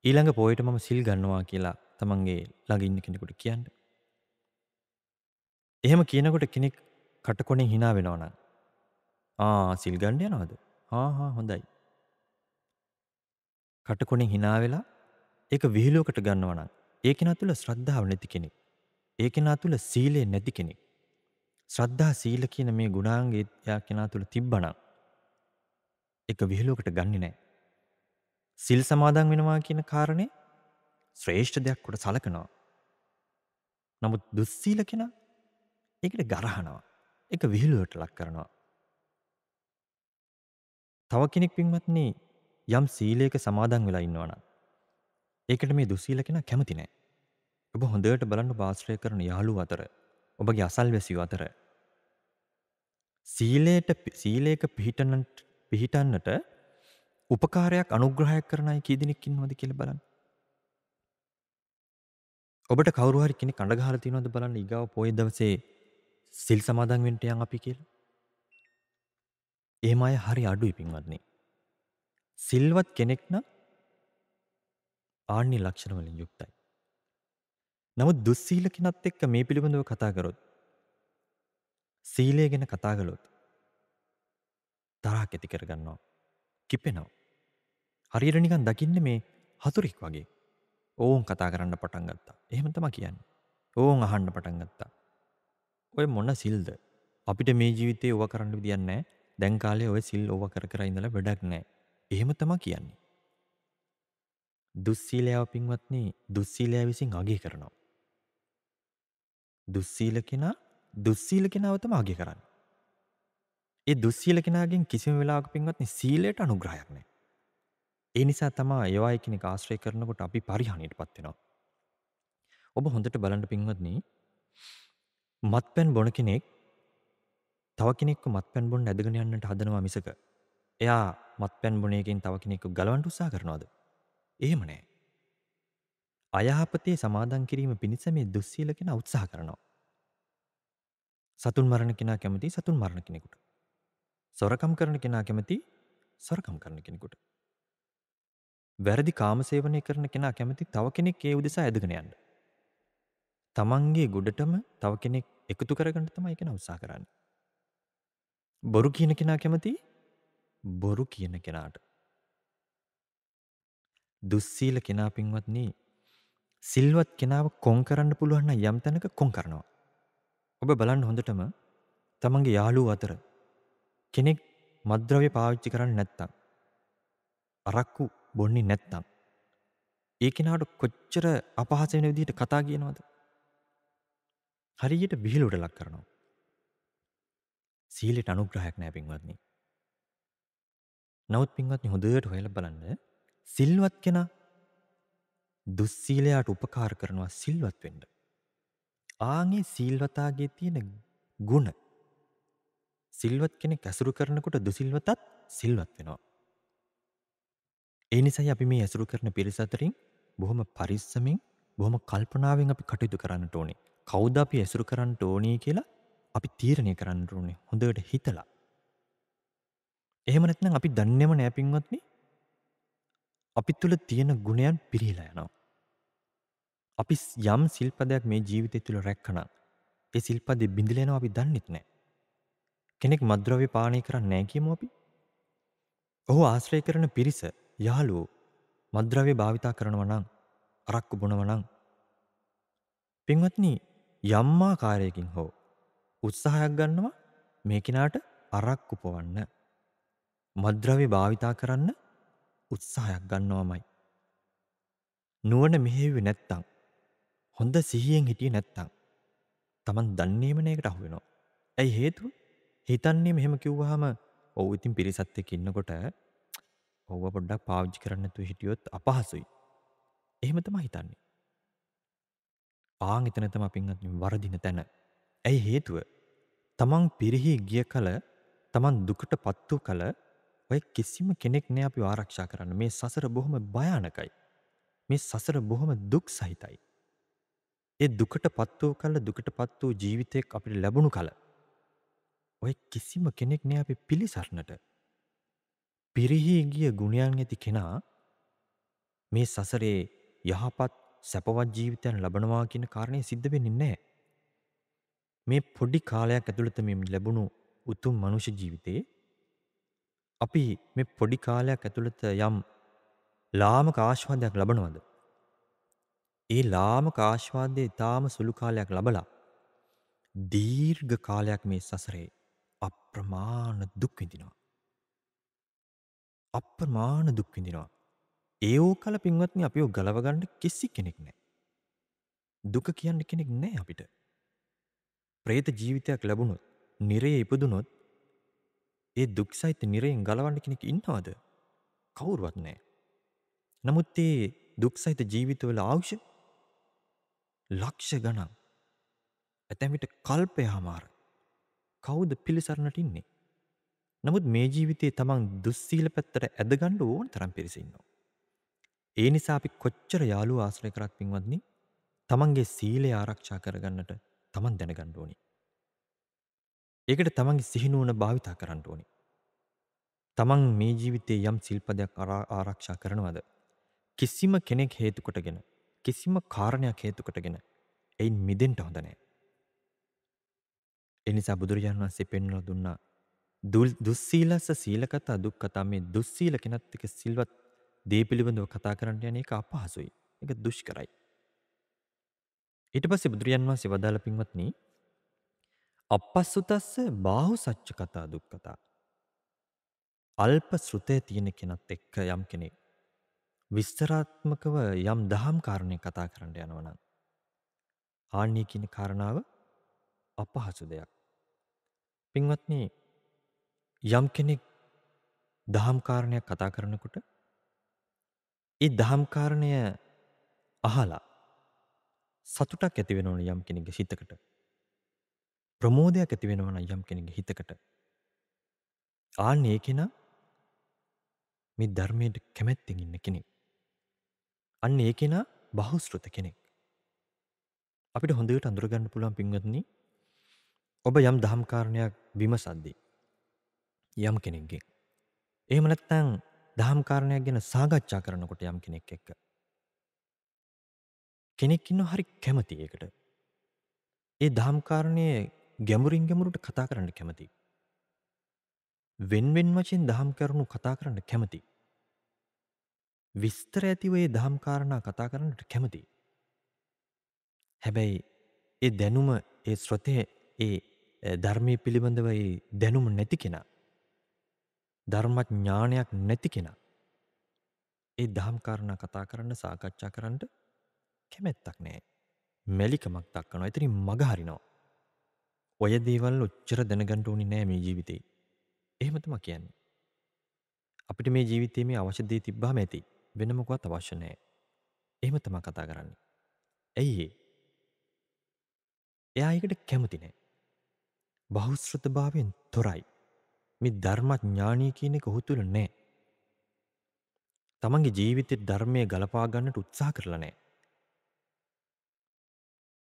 ඊළඟ පෝයට මම සිල් ගන්නවා කියලා තමන්ගේ ළඟඉන්න කෙනෙකුට කියන්න. එහෙම කියනකොට කෙනෙක් කටකොනේ හිනා වෙනවන. ආ සිල්ගණ්ඩ යනවාද හාහා හොඳයි. කටකොනේ හිනාවෙලා ඒක විහිලෝකට ගන්නවන ඒකෙන තුළ ශ්‍රද්ධාව නැති කෙනෙක්. ඒකෙන තුළ සීලේ නැති කෙනෙක්. ශ්‍රද්ධා සීල කියන මේ ගුණාන්ගේ යා කෙනා තුළ තිබ්බනක් එක විහිලෝකට ගන්නේ නෑ සිල් සමාදන් වෙනවා කියන කාරණය ශ්‍රේෂ්ඨ දෙයක් කොට සලකනවා. නමුත් දුස්සීල කෙන ඒකට ගරහනවා එක විහිළුවට ලක් කරනවා. තව කෙනෙක් පින්වත්න්නේ යම් සීලයක සමාදන් වෙලා ඉන්නවන. ඒකට මේ දුසීල කෙන කැමතිනෑ. ඔබ හොඳට බලන්න භාශ්‍රය කරන යාලු අතර ඔබගේ අසල් වැසිව අතර. සීලයට සීලයක පිහිටන්නට උපකාරයක් අනුග්‍රහයක් කරනයි කීදිනෙක් ඉන්නවද කියල බලන්න. ඔබට කවරුහරි කෙනෙ කඩගහල තිනවද බලන්න ඉගව පොයිදවසේ සිල් සමාදන් වෙන්ට යන් අපි කියල්. ඒම අය හරි අඩු ඉපින්වන්නේ. සිල්වත් කෙනෙක්න ආන්‍ය ලක්ෂණවලින් යුක්තයි. නමුත් දුස්සීල කෙනත් එක්ක මේ පිළිබඳව කතාකරොත්. සීලය ගැන කතාගලොත් තරහ ඇති කරගන්නවා. කිපෙනවා. හරියට නිකන් දකින්න මේ හතුරෙක් වගේ ඕවන් කතා කරන්න පටන් ගත්තා එහෙම තම කියන්න ඕවන් අහන්න පටන් ගත්තා ඔය මොන සිල්ද අපිට මේ ජීවිතය ඕව කරන්න විදියන්නෑ දැන් කාලේ ඔය සිල් ඕව කර කර ඉඳලා වැඩක් නෑ එහෙම තම කියන්නේ දුස්සීලයාව පින්වත්න්නේ දුස්සීලයා විසින් අගේ කරනවා දුස්සීල කෙනා දුස්සීල කෙනාවතම අගේ කරන්න ඒ දුස්සීල කෙනගෙන් කිසිම වෙලාක පින්වත්න සීලයට අනුග්‍රහයක් නෑ ඒ නිසා තමා ඒවා එකනෙක ආශ්‍රය කරනකොට අපි පරිහානියට පත් වෙනවා. ඔබ හොඳට බලන්න පින්වත්නි මත්පැන් බොන කෙනෙක් තව කෙනෙක්ව මත්පැන් බොන්න ඇදගෙන යන්නට හදනවා මිසක එයා මත්පැන් බොන එකෙන් තව කෙනෙක්ව ගලවන්න උත්සාහ කරනවද? එහෙම නෑ. අයහපතේ සමාදන් කිරීම පිණිස මේ දුස්සීල කෙනා උත්සාහ කරනවා. සතුන් මරණ කෙනා කැමති සතුන් මරණ කෙනෙකුට. සොරකම් කරන කෙනා කැමති සොරකම් කරන කෙනෙකුට. වැරදි කාමසේවනය කරන කෙනා කැමති තව කෙනෙක් ඒ උදෙසා ඇදගෙන යන්න. තමන්ගේ ගොඩටම තව කෙනෙක් එකතු කරගන්නට තමයි කෙන උත්සා කරන්න. බොරු කියන කෙනා කැමති බොරු කියන කෙනාට. දුස්සීල කෙනා පින්වත්න්නේ සිල්වත් කෙනාව කොං කරන්න පුළුවන්න යම් තැනක කොං කරනවා. ඔබ බලන්න හොඳටම තමන්ගේ යාලූ අතර කෙනෙක් මද්‍රව්‍ය පාවිච්චි කරන්න නැත්තම්. අරක්කු බොන්නේ නැත්තං. ඒ කෙනාට කොච්චර අපහසෙන විදිහට කතා කියනවද. හරියට බිහිලුට ලක් කරනවා. සීලෙට අනුග්‍රහයක් නෑ පින්වත්නි. නවත් පින්වත්නි හොඳට හොයලා බලන්න සිල්වත් කෙනා දුස්සීලයට උපකාර කරනවා සිල්වත් වෙන්න. ආන්ගේ සිල්වතාගේ තියෙන ගුණ සිල්වත් කෙනෙක් ඇසුරු කරනකොට දුසිල්වතත් සිල්වත් වෙනවා. ඒ නිසයි අපි මේ ඇසුරු කරන පිරිසතරින් බොහොම පරිස්සමින් බොහොම කල්පනාවෙන් අපි කටයුතු කරන්න ඕනේ කෞද අපි ඇසුරු කරන්න ඕනේ කියලා අපි තීරණය කරන්න ඕනේ හොඳට හිතලා එහෙම නැත්නම් අපි දන්නේම නෑ පින්වත්නි අපි තුල තියෙන ගුණයන් පිරීලා යනවා අපි යම් සිල්පදයක් මේ ජීවිතය තුළ රැක්කනම් ඒ සිල්පදෙ බිඳිලෙනව අපි දන්නෙත් නෑ. කෙනෙක් මද්‍රව්‍ය පානය කරන්න නෑ කියමු අපි. ඔහු ආශ්‍රය කරන පිරිස යාලෝ මද්‍රව්‍ය භාවිතා කරනවනං අරක්කු බොනවනං. පින්වත්නී යම්මාකාරයකින් හෝ උත්සාහයක් ගන්නවා මේකෙනාට අරක්කු පොවන්න. මද්‍රව්‍ය භාවිතා කරන්න උත්සාහයක් ගන්නවාමයි. නුවන මෙහෙවි නැත්තං. හොඳ සිහියෙන් හිටිය නැත්තං. තමන් දන්නේමනයකට අහුවෙනවා. ඇයි හේතු හිතන්නේ මෙහෙම කිව්වහම ඔවු ඉතින් පිරිසත්ය ඉන්නකොට ඔව පොඩ්ඩක් පාවිච්චි කරන්නතු හිටියොත් අපහසුයි. එහෙමතම හිතන්නේ. ආං එතනතම පින්ත් වරදින තැන. ඇයි හේතුව තමන් පිරිහි ගිය කල තමන් දුකට පත්තු කල ඔය කිසිම කෙනෙක් නෑ අපි ආරක්ෂා කරන්න මේ සසර බොහොම භයානකයි. මේ සසර බොහොම දුක් සහිතයි. ඒ දුකට පත් වූ කල දුකට පත් වූ ජීවිතයක් අපිට ලැබුණු කල. ඔය කිසිම කෙනෙක් නෑ අපි පිළිසරණට පිරිහීගිය ගුණයන් ඇති කෙනා මේ සසරේ යහපත් සැපවත් ජීවිතයන් ලබනවා කියන කාරණය සිද්ධ වෙන්නේ නැහැ. මේ පොඩි කාලයක් ඇතුළත මේ ලැබුණු උතුම් මනුෂ්‍ය ජීවිතේ අපි මේ පොඩි කාලයක් ඇතුළත යම් ලාමක ආශ්වාදයක් ලබනවද? ඒ ලාමක ආශ්වාදයේ ඊටාම සුළු කාලයක් ලබලා දීර්ඝ කාලයක් මේ සසරේ අප්‍රමාණ දුක් විඳිනවා. අප්‍රමාණ දුක් විඳිනවා. ඒ ඕකල පින්වත්නි අපිව ගලවගන්න කිසි කෙනෙක් නෑ. දුක කියන්න කෙනෙක් නෑ අපිට. ප්‍රේත ජීවිතයක් ලැබුණොත් නිරේ ඉපදුනොත් ඒ දුක් සහිත නිරයෙන් ගලවන්න කෙනෙක් ඉන්නවාද? කවුරුවත් නෑ. නමුත් ඒ දුක් සහිත ජීවිතවල අවශ්‍ය ලක්ෂ ගණන් ඇතැමිට කල්පය හමාර කවුද පිළිසරණට ඉන්නේ නමුත් මේ ජීවිතයේ තමන් දුස්සීල පැත්තර ඇදගණ්ඩ ඕන තරම් පිරිසින්නවා. ඒ නිසා අපි කොච්චර යාලු ආශ්‍රය කරත් පින්වත්නි තමන්ගේ සීලය ආරක්ෂා කරගන්නට තමන් දැනගණ්ඩ ඕනි. ඒකට තමන්ගේ සිහිනුවන භාවිතා කරන්න ඕනි. තමන් මේ ජීවිතයේ යම් සිල්පදයක් ආරක්ෂා කරනවද. කිසිම කෙනෙක් හේතුකොටගෙන කිසිම කාරණයක් හේතුකොටගෙන එයින් මිදෙන්ට හොඳනෑ. එනිසා බුදුරජාණන් වන්සේ පෙන්ල දුන්නා දුස්සීලස සීලකතා දුක් කතා මේ දුස්සීල කෙනත් එක සිල්වත් දේ පිළිබඳව කතා කරන්න යන එක අපහසුයි එක දුෂ්කරයි. ඉට පස්සේ බුදුරජන් වහන්සේ වදාළ පින්වත්න අපස්සුතස්ස බාහු සච්ච කතා දුක් කතා. අල්ප ශෘතය තියෙන කෙනත් එක්ක යම් කෙනෙක්. විස්තරාත්මකව යම් දහම් කාරණය කතා කරන්න යනවනන්. ආන්‍යය කියන කාරණාව අපහසු දෙයක්. පින්වත්න්නේ යම් කෙනෙක් දහම්කාරණයක් කතා කරනකොට ඒ දහම්කාරණය අහලා සතුටක් ඇතිවෙනවන යම් කෙනෙගේ හිතකට ප්‍රමෝදයක් ඇතිවෙනවන යම් කෙනෙගේ හිතකට ආන ඒ කෙන මේ ධර්මයට කැමැත්තෙන් ඉන්න කෙනෙක් අන්න ඒ කෙන බහුස්ෘත කෙනෙක් අපිට හොඳට අඳුරගන්න පුළුවන් පින්වත්න්නේ ඔබ යම් දහම්කාරණයක් විමසද්දී යම් කෙනෙක්ගෙන්. එහෙම නැත්නම් දහම්කාරණයක් ගැන සාකච්ඡා කරනකොට යම් කෙනෙක් එක්ක. කෙනෙක් ඉන්නව හරි කැමති ඒකට. ඒ දහම්කාරණයේ ගැඹුරින් ගැඹුරට කතා කරන්න කැමති. වෙන්වෙන් වශයෙන් දහම් කරුණු කතා කරන්න කැමති. විස්තර ඇතිවේ දහම්කාරණා කතා කරන්නට කැමති. හැබැයි ඒ දැනුම ඒ ස්්‍රතය ඒ ධර්මය පිළිබඳව ඒ දැනුම නැති කෙනා ධර්මත් ඥානයක් නැති කෙන. ඒ දහම්කාරණ කතා කරන්න සාකච්ඡා කරන්නට කැමැත්තක් නෑ. මැලිකමක් දක්කනවා ඇතිරි මගහරිනවා. ඔය දේවල් ඔච්චර දැනගන්ට ඕනි නෑ මේ ජීවිතේ. එහෙමතම කියන්න. අපිට මේ ජීවිතේ මේ අවශ්‍යදේ තිබ්බා මැති වෙනමකුවත් අවශ්‍යනෑ. එහෙම තමා කතා කරන්න. ඇයිඒ. එයායකට කැමතිනෑ. බෞස්ෘත භාවයෙන් තොරයි. මේ ධර්මඥානය කියන එක ඔහු තුල නැහැ. තමන්ගේ ජීවිතේ ධර්මයේ ගලපා ගන්නට උත්සාහ කරලා නැහැ.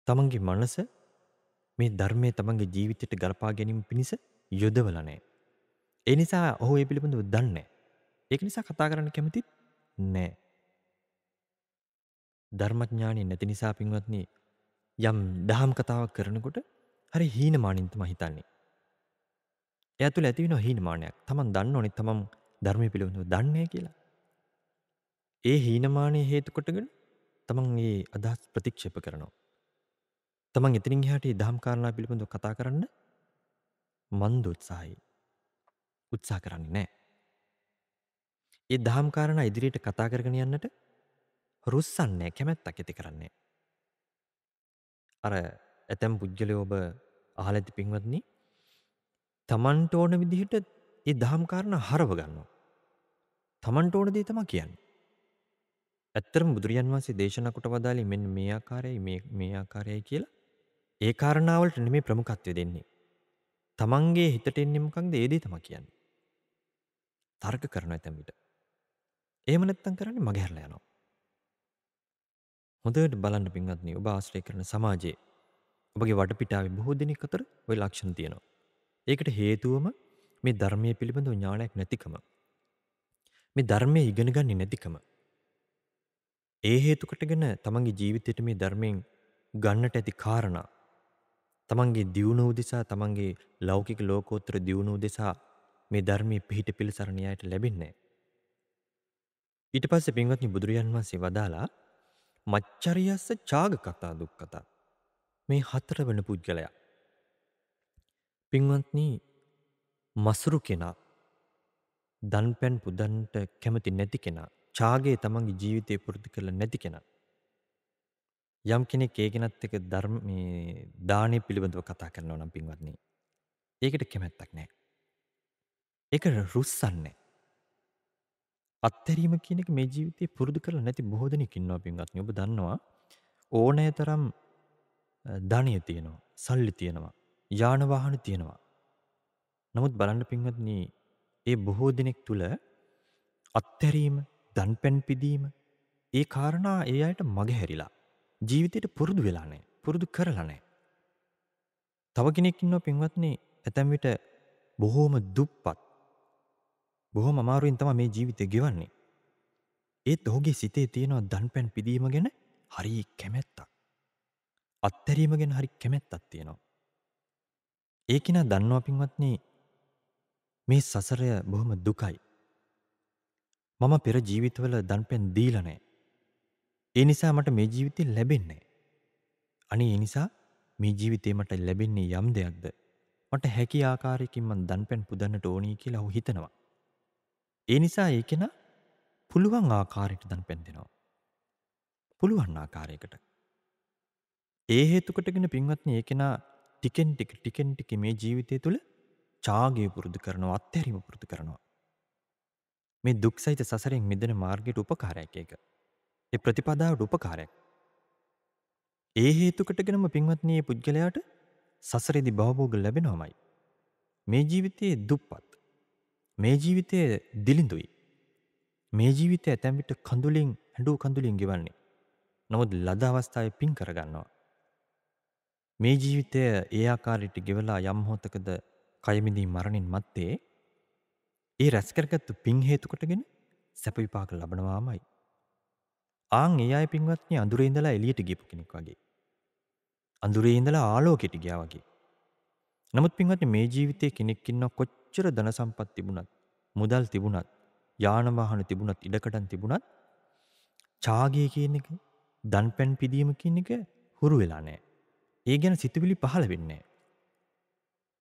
තමන්ගේ මනස මේ ධර්මයේ තමන්ගේ ජීවිතයට ගලපා ගැනීම පිණිස යොදවලා නැහැ. ඒ නිසා ඔහු ඒ පිළිබඳව දන්නේ නැහැ. ඒක නිසා කතා කරන්න කැමතිත් නැහැ. ධර්මඥානෙ නැති නිසා පින්වත්නි යම් දහම් කතාවක් කරනකොට හරි හීනමානින් තමයි හිතන්නේ. එය තුළ ඇතිවෙන හීනමානයක් තමන් දන්න ඕනෙත් තමම් ධර්මය පිළිබඳු දන්නේ කියලා. ඒ හීනමානය හේතු කොටගෙන තමන් ඒ අදහස් ප්‍රතික්ෂප කරනවා. තමන් එතනින් හට දහම්කාරණා පිළිබඳු කතා කරන්න මන්ද උත්සාහි උත්සා කරන්නේ නෑ. ඒ දහම්කාරණ ඉදිරියට කතා කරගෙන යන්නට රුස්සන්නේ කැමැත්තක් ඇති කරන්නේ. අර ඇතැම් පුද්ගලය ඔබ අහල ඇති පින්වත්න්නේ තමන්ට ඕන විදිහට ඒ දහම්කාරණ හරව ගන්නවා. තමන්ට ඕන දේ තමා කියන්න. ඇත්තරම බුදුරජන් වන්සේ දේශන කොට වදාලි මෙන්න මේ ආකාරයයි මේ ආකාරයයි කියලා ඒ කාරණාවලට නෙමේ ප්‍රමුකත්වය දෙන්නේ. තමන්ගේ හිතට එන්නෙමකක්ද ඒදී තම කියන්න. තර්ක කරන ඇතැමිට. ඒම නැත්තන් කරන්නේ මගහැරල යනවා. හොඳට බලන්න පින්වත්නි ඔබ ආශ්‍රය කරන සමාජයේ ඔබගේ වටපිටාවේ බොහෝ දෙනෙක් අතර ওই ලක්ෂණ තියෙනවා. ඒකට හේතුවම මේ ධර්මය පිළිබඳ ඥානයක් නැතිකම. මේ ධර්මය ඉගෙන ගන්නේ නැතිකම. ඒ හේතුකටගෙන තමන්ගේ ජීවිතයට මේ ධර්මයෙන් ගන්නට ඇති කාරණ. තමන්ගේ දියුණූ දෙසා තමන්ගේ ලෞකික ලෝකෝත්‍ර දියුණූ දෙසා මේ ධර්මය පිහිට පිළිසරණයායට ලැබෙන්නේ. ඊට පස්සේ පින්වත්නි බුදුරජාන් වහන්සේ වදාලා මච්චරියස්ස චාග කතා දුක් කතා මේ හතර වෙන පුද්ගලයා පින්වත්නී මසුරු කෙනා දන්පැන් පුදන්ට කැමති නැති කෙනා චාගේ තමන්ගේ ජීවිතය පුරදු කරල නැති කෙන. යම් කෙනෙක් ඒගෙනත් එක ධර්ම දානය පිළිබඳව කතා කරනවා නම් පින්වත්න්නේ. ඒකට කැමැත්තක් නෑ. එක රුස්සන්නේ. අත්තරීම කියනෙක් මේ ජීවිතය පුරදු කරල නැති බෝධනකින්නවා පින්වත්න ඔබ දන්නවා ඕනෑ තරම් ධනය තියෙනවා සල්ලි තියෙනවා යානවාහන තියෙනවා. නමුත් බලන්න පින්වත්න්නේ ඒ බොහෝ දෙනෙක් තුළ අත්තැරීම දන් පැන් පිදීම ඒ කාරණා ඒ අයට මගහැරිලා ජීවිතයට පුරුදු වෙලානේ පුරුදු කරලනෑ. තව කෙනෙක්කින්නව පින්වත්න්නේ ඇතැම්විට බොහෝම දුප්පත් බොහෝ මමාරුවෙන් තම මේ ජීවිතය ගෙවන්නේ. ඒත් ඔහුගේ සිතේ තියෙනවා දන් පැන් පිදීම ගැන හරි කැමැත්තක්. අත්තැරීම ගැන හරි කැමැත්තත් තියෙනවා. ඒකෙන දන්නවා පින්වත්නි මේ සසරය බොහොම දුකයි. මම පෙර ජීවිතවල දන්පෙන් දීලා නැහැ. ඒ නිසා මට මේ ජීවිතේ ලැබෙන්නේ අනේ ඒ නිසා මේ ජීවිතේ මට ලැබෙන්නේ යම් දෙයක්ද මට හැකි ආකාරයකින් මං දන්පෙන් පුදන්නට ඕනි කියලා ඔහු හිතනවා. ඒ නිසා ඒකෙන පුළුවන් ආකාරයට දන්පෙන් දෙනවා. පුළුවන් ආකාරයකට. ඒ හේතුකටගෙන පින්වත්නි ඒකෙනා ටිකෙන් ටික ටිකෙන් ටික මේ ජීවිතය තුළ චාගේ පුරුදු කරනවා අත්හැරිම පුරුදු කරනවා. මේ දුක් සහිත සසරෙන් මිදෙන මාර්ගයට උපකාරයක් ඒක. ඒ ප්‍රතිපදාවට උපකාරයක්. ඒ හේතුකටගෙනම පින්වත්නයේ පුද්ගලයාට සසරෙදි භවභෝග ලැබෙනවමයි. මේ ජීවිතයේ දුප්පත්. මේ ජීවිතය දිලිඳුයි. මේ ජීවිතය ඇතැම්විට කඳුලින් හැඩුව කඳුලින් ගෙවන්නේ. නමුත් ලද අවස්ථාව පින් කරගන්නවා. මේ ජීවිතය ඒ ආකාරයට ගෙවලා යම් මොහොතකද කයමිදී මරණින් මත්තේ ඒ රැස්කරගත්තු පින් හේතුකොටගෙන සැප විපාක ලබනවාමයි. ආන් ඒ අය පින්වත්නි අඳුරේ ඉඳලා එළියට ගියපු කෙනෙක් වගේ. අඳුරේ ඉඳලා ආලෝකයට ගියා වගේ. නමුත් පින්වත්නි මේ ජීවිතයේ කෙනෙක් ඉන්න කොච්චර ධන සම්පත් තිබුණත්, මුදල් තිබුණත්, යාන වාහන තිබුණත්, ඉඩකඩම් තිබුණත්, ඡාගය කියන එක, දන් පැන් පිදීම කියන එක හුරු වෙලා නැහැ. ඒ ගැන සිතුවිලි පහළ වෙන්නේ.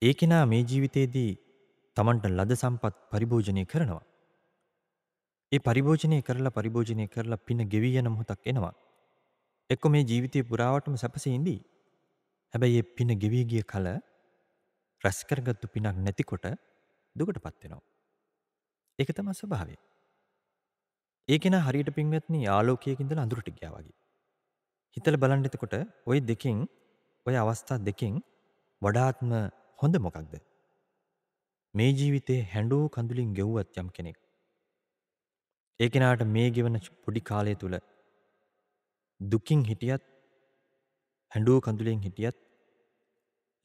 ඒ කෙනා මේ ජීවිතයේදී තමන්ට ලද සම්පත් පරිභෝජනය කරනවා. ඒ පරිභෝජනය කරලා පරිභෝජනය කරලා පින ගෙවී යන මොහොතක් එනවා. එක්ක මේ ජීවිතය පුරාවටම සැපසේ ඉඳී. හැබැයි ඒ පින ගෙවී ගිය කල රැස්කරගත්තු පිනක් නැතිකොට දුකටපත් වෙනවා. ඒක තමයි ස්වභාවය. ඒ කෙනා හරියට පින්වත්නි ආලෝකයකින්දලා අඳුරට ගියා වගේ. හිතලා බලන්න එතකොට ওই දෙකෙන් ඔය අවස්ථා දෙකෙන් වඩාත්ම හොඳ මොකක්ද. මේ ජීවිතේ හැඩූ කඳුලින් ගෙව්වත් යම් කෙනෙක්. ඒකෙනට මේ ගෙවන පොඩි කාලය තුළ දුකින් හිටියත් හැඩුව කඳුලෙන් හිටියත්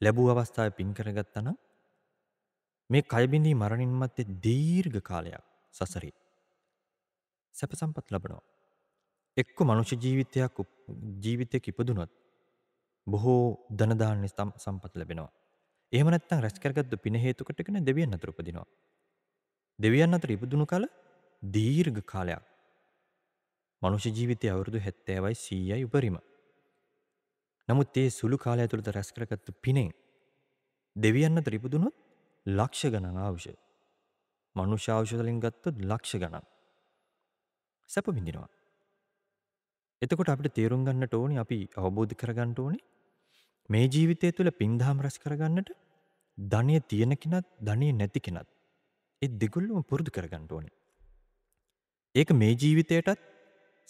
ලැබූ අවස්ථාව පින් කරගත්තන මේ කයබිඳී මරණින් මත්තේ දීර්ඝ කාලයක් සසරේ සැප සම්පත් ලබනවා එක්ක මනුෂ්‍ය ජීවිතයක් ජීවිතයක් ඉපදුනොත් බොහෝ ධනදාන ස්තම් සම්පත් ලැබෙනවා. එහෙම නැත්නම් රැස්කරගත්තු පින හේතුකටගෙන දෙවියන් අතර උපදිනවා. දෙවියන් අතර ඉපදුණු කල දීර්ඝ කාලයක්. මනුෂ්‍ය ජීවිතයේ අවුරුදු 70යි 100යි උපරිම. නමුත් මේ සුළු කාලය තුළද රැස්කරගත්තු පිනෙන් දෙවියන් අතර ඉපදුනොත් ලක්ෂ ගණන් ආවුෂ. මනුෂ්‍ය ආවුෂ වලින් ගත්තොත් ලක්ෂ ගණන්. සැප විඳිනවා. එතකොට අපිට තේරුම් ගන්නට ඕනි අපි අවබෝධ කරගන්න ඕනි මේ ජීවිතය තුළ පින්දහම් රැස් කරගන්නට ධනය තියෙන කෙනත් ධනය නැති කෙනත් ඒ දෙගොල්ලම පුරුදු කරගන්න ඕනි. ඒක මේ ජීවිතයටත්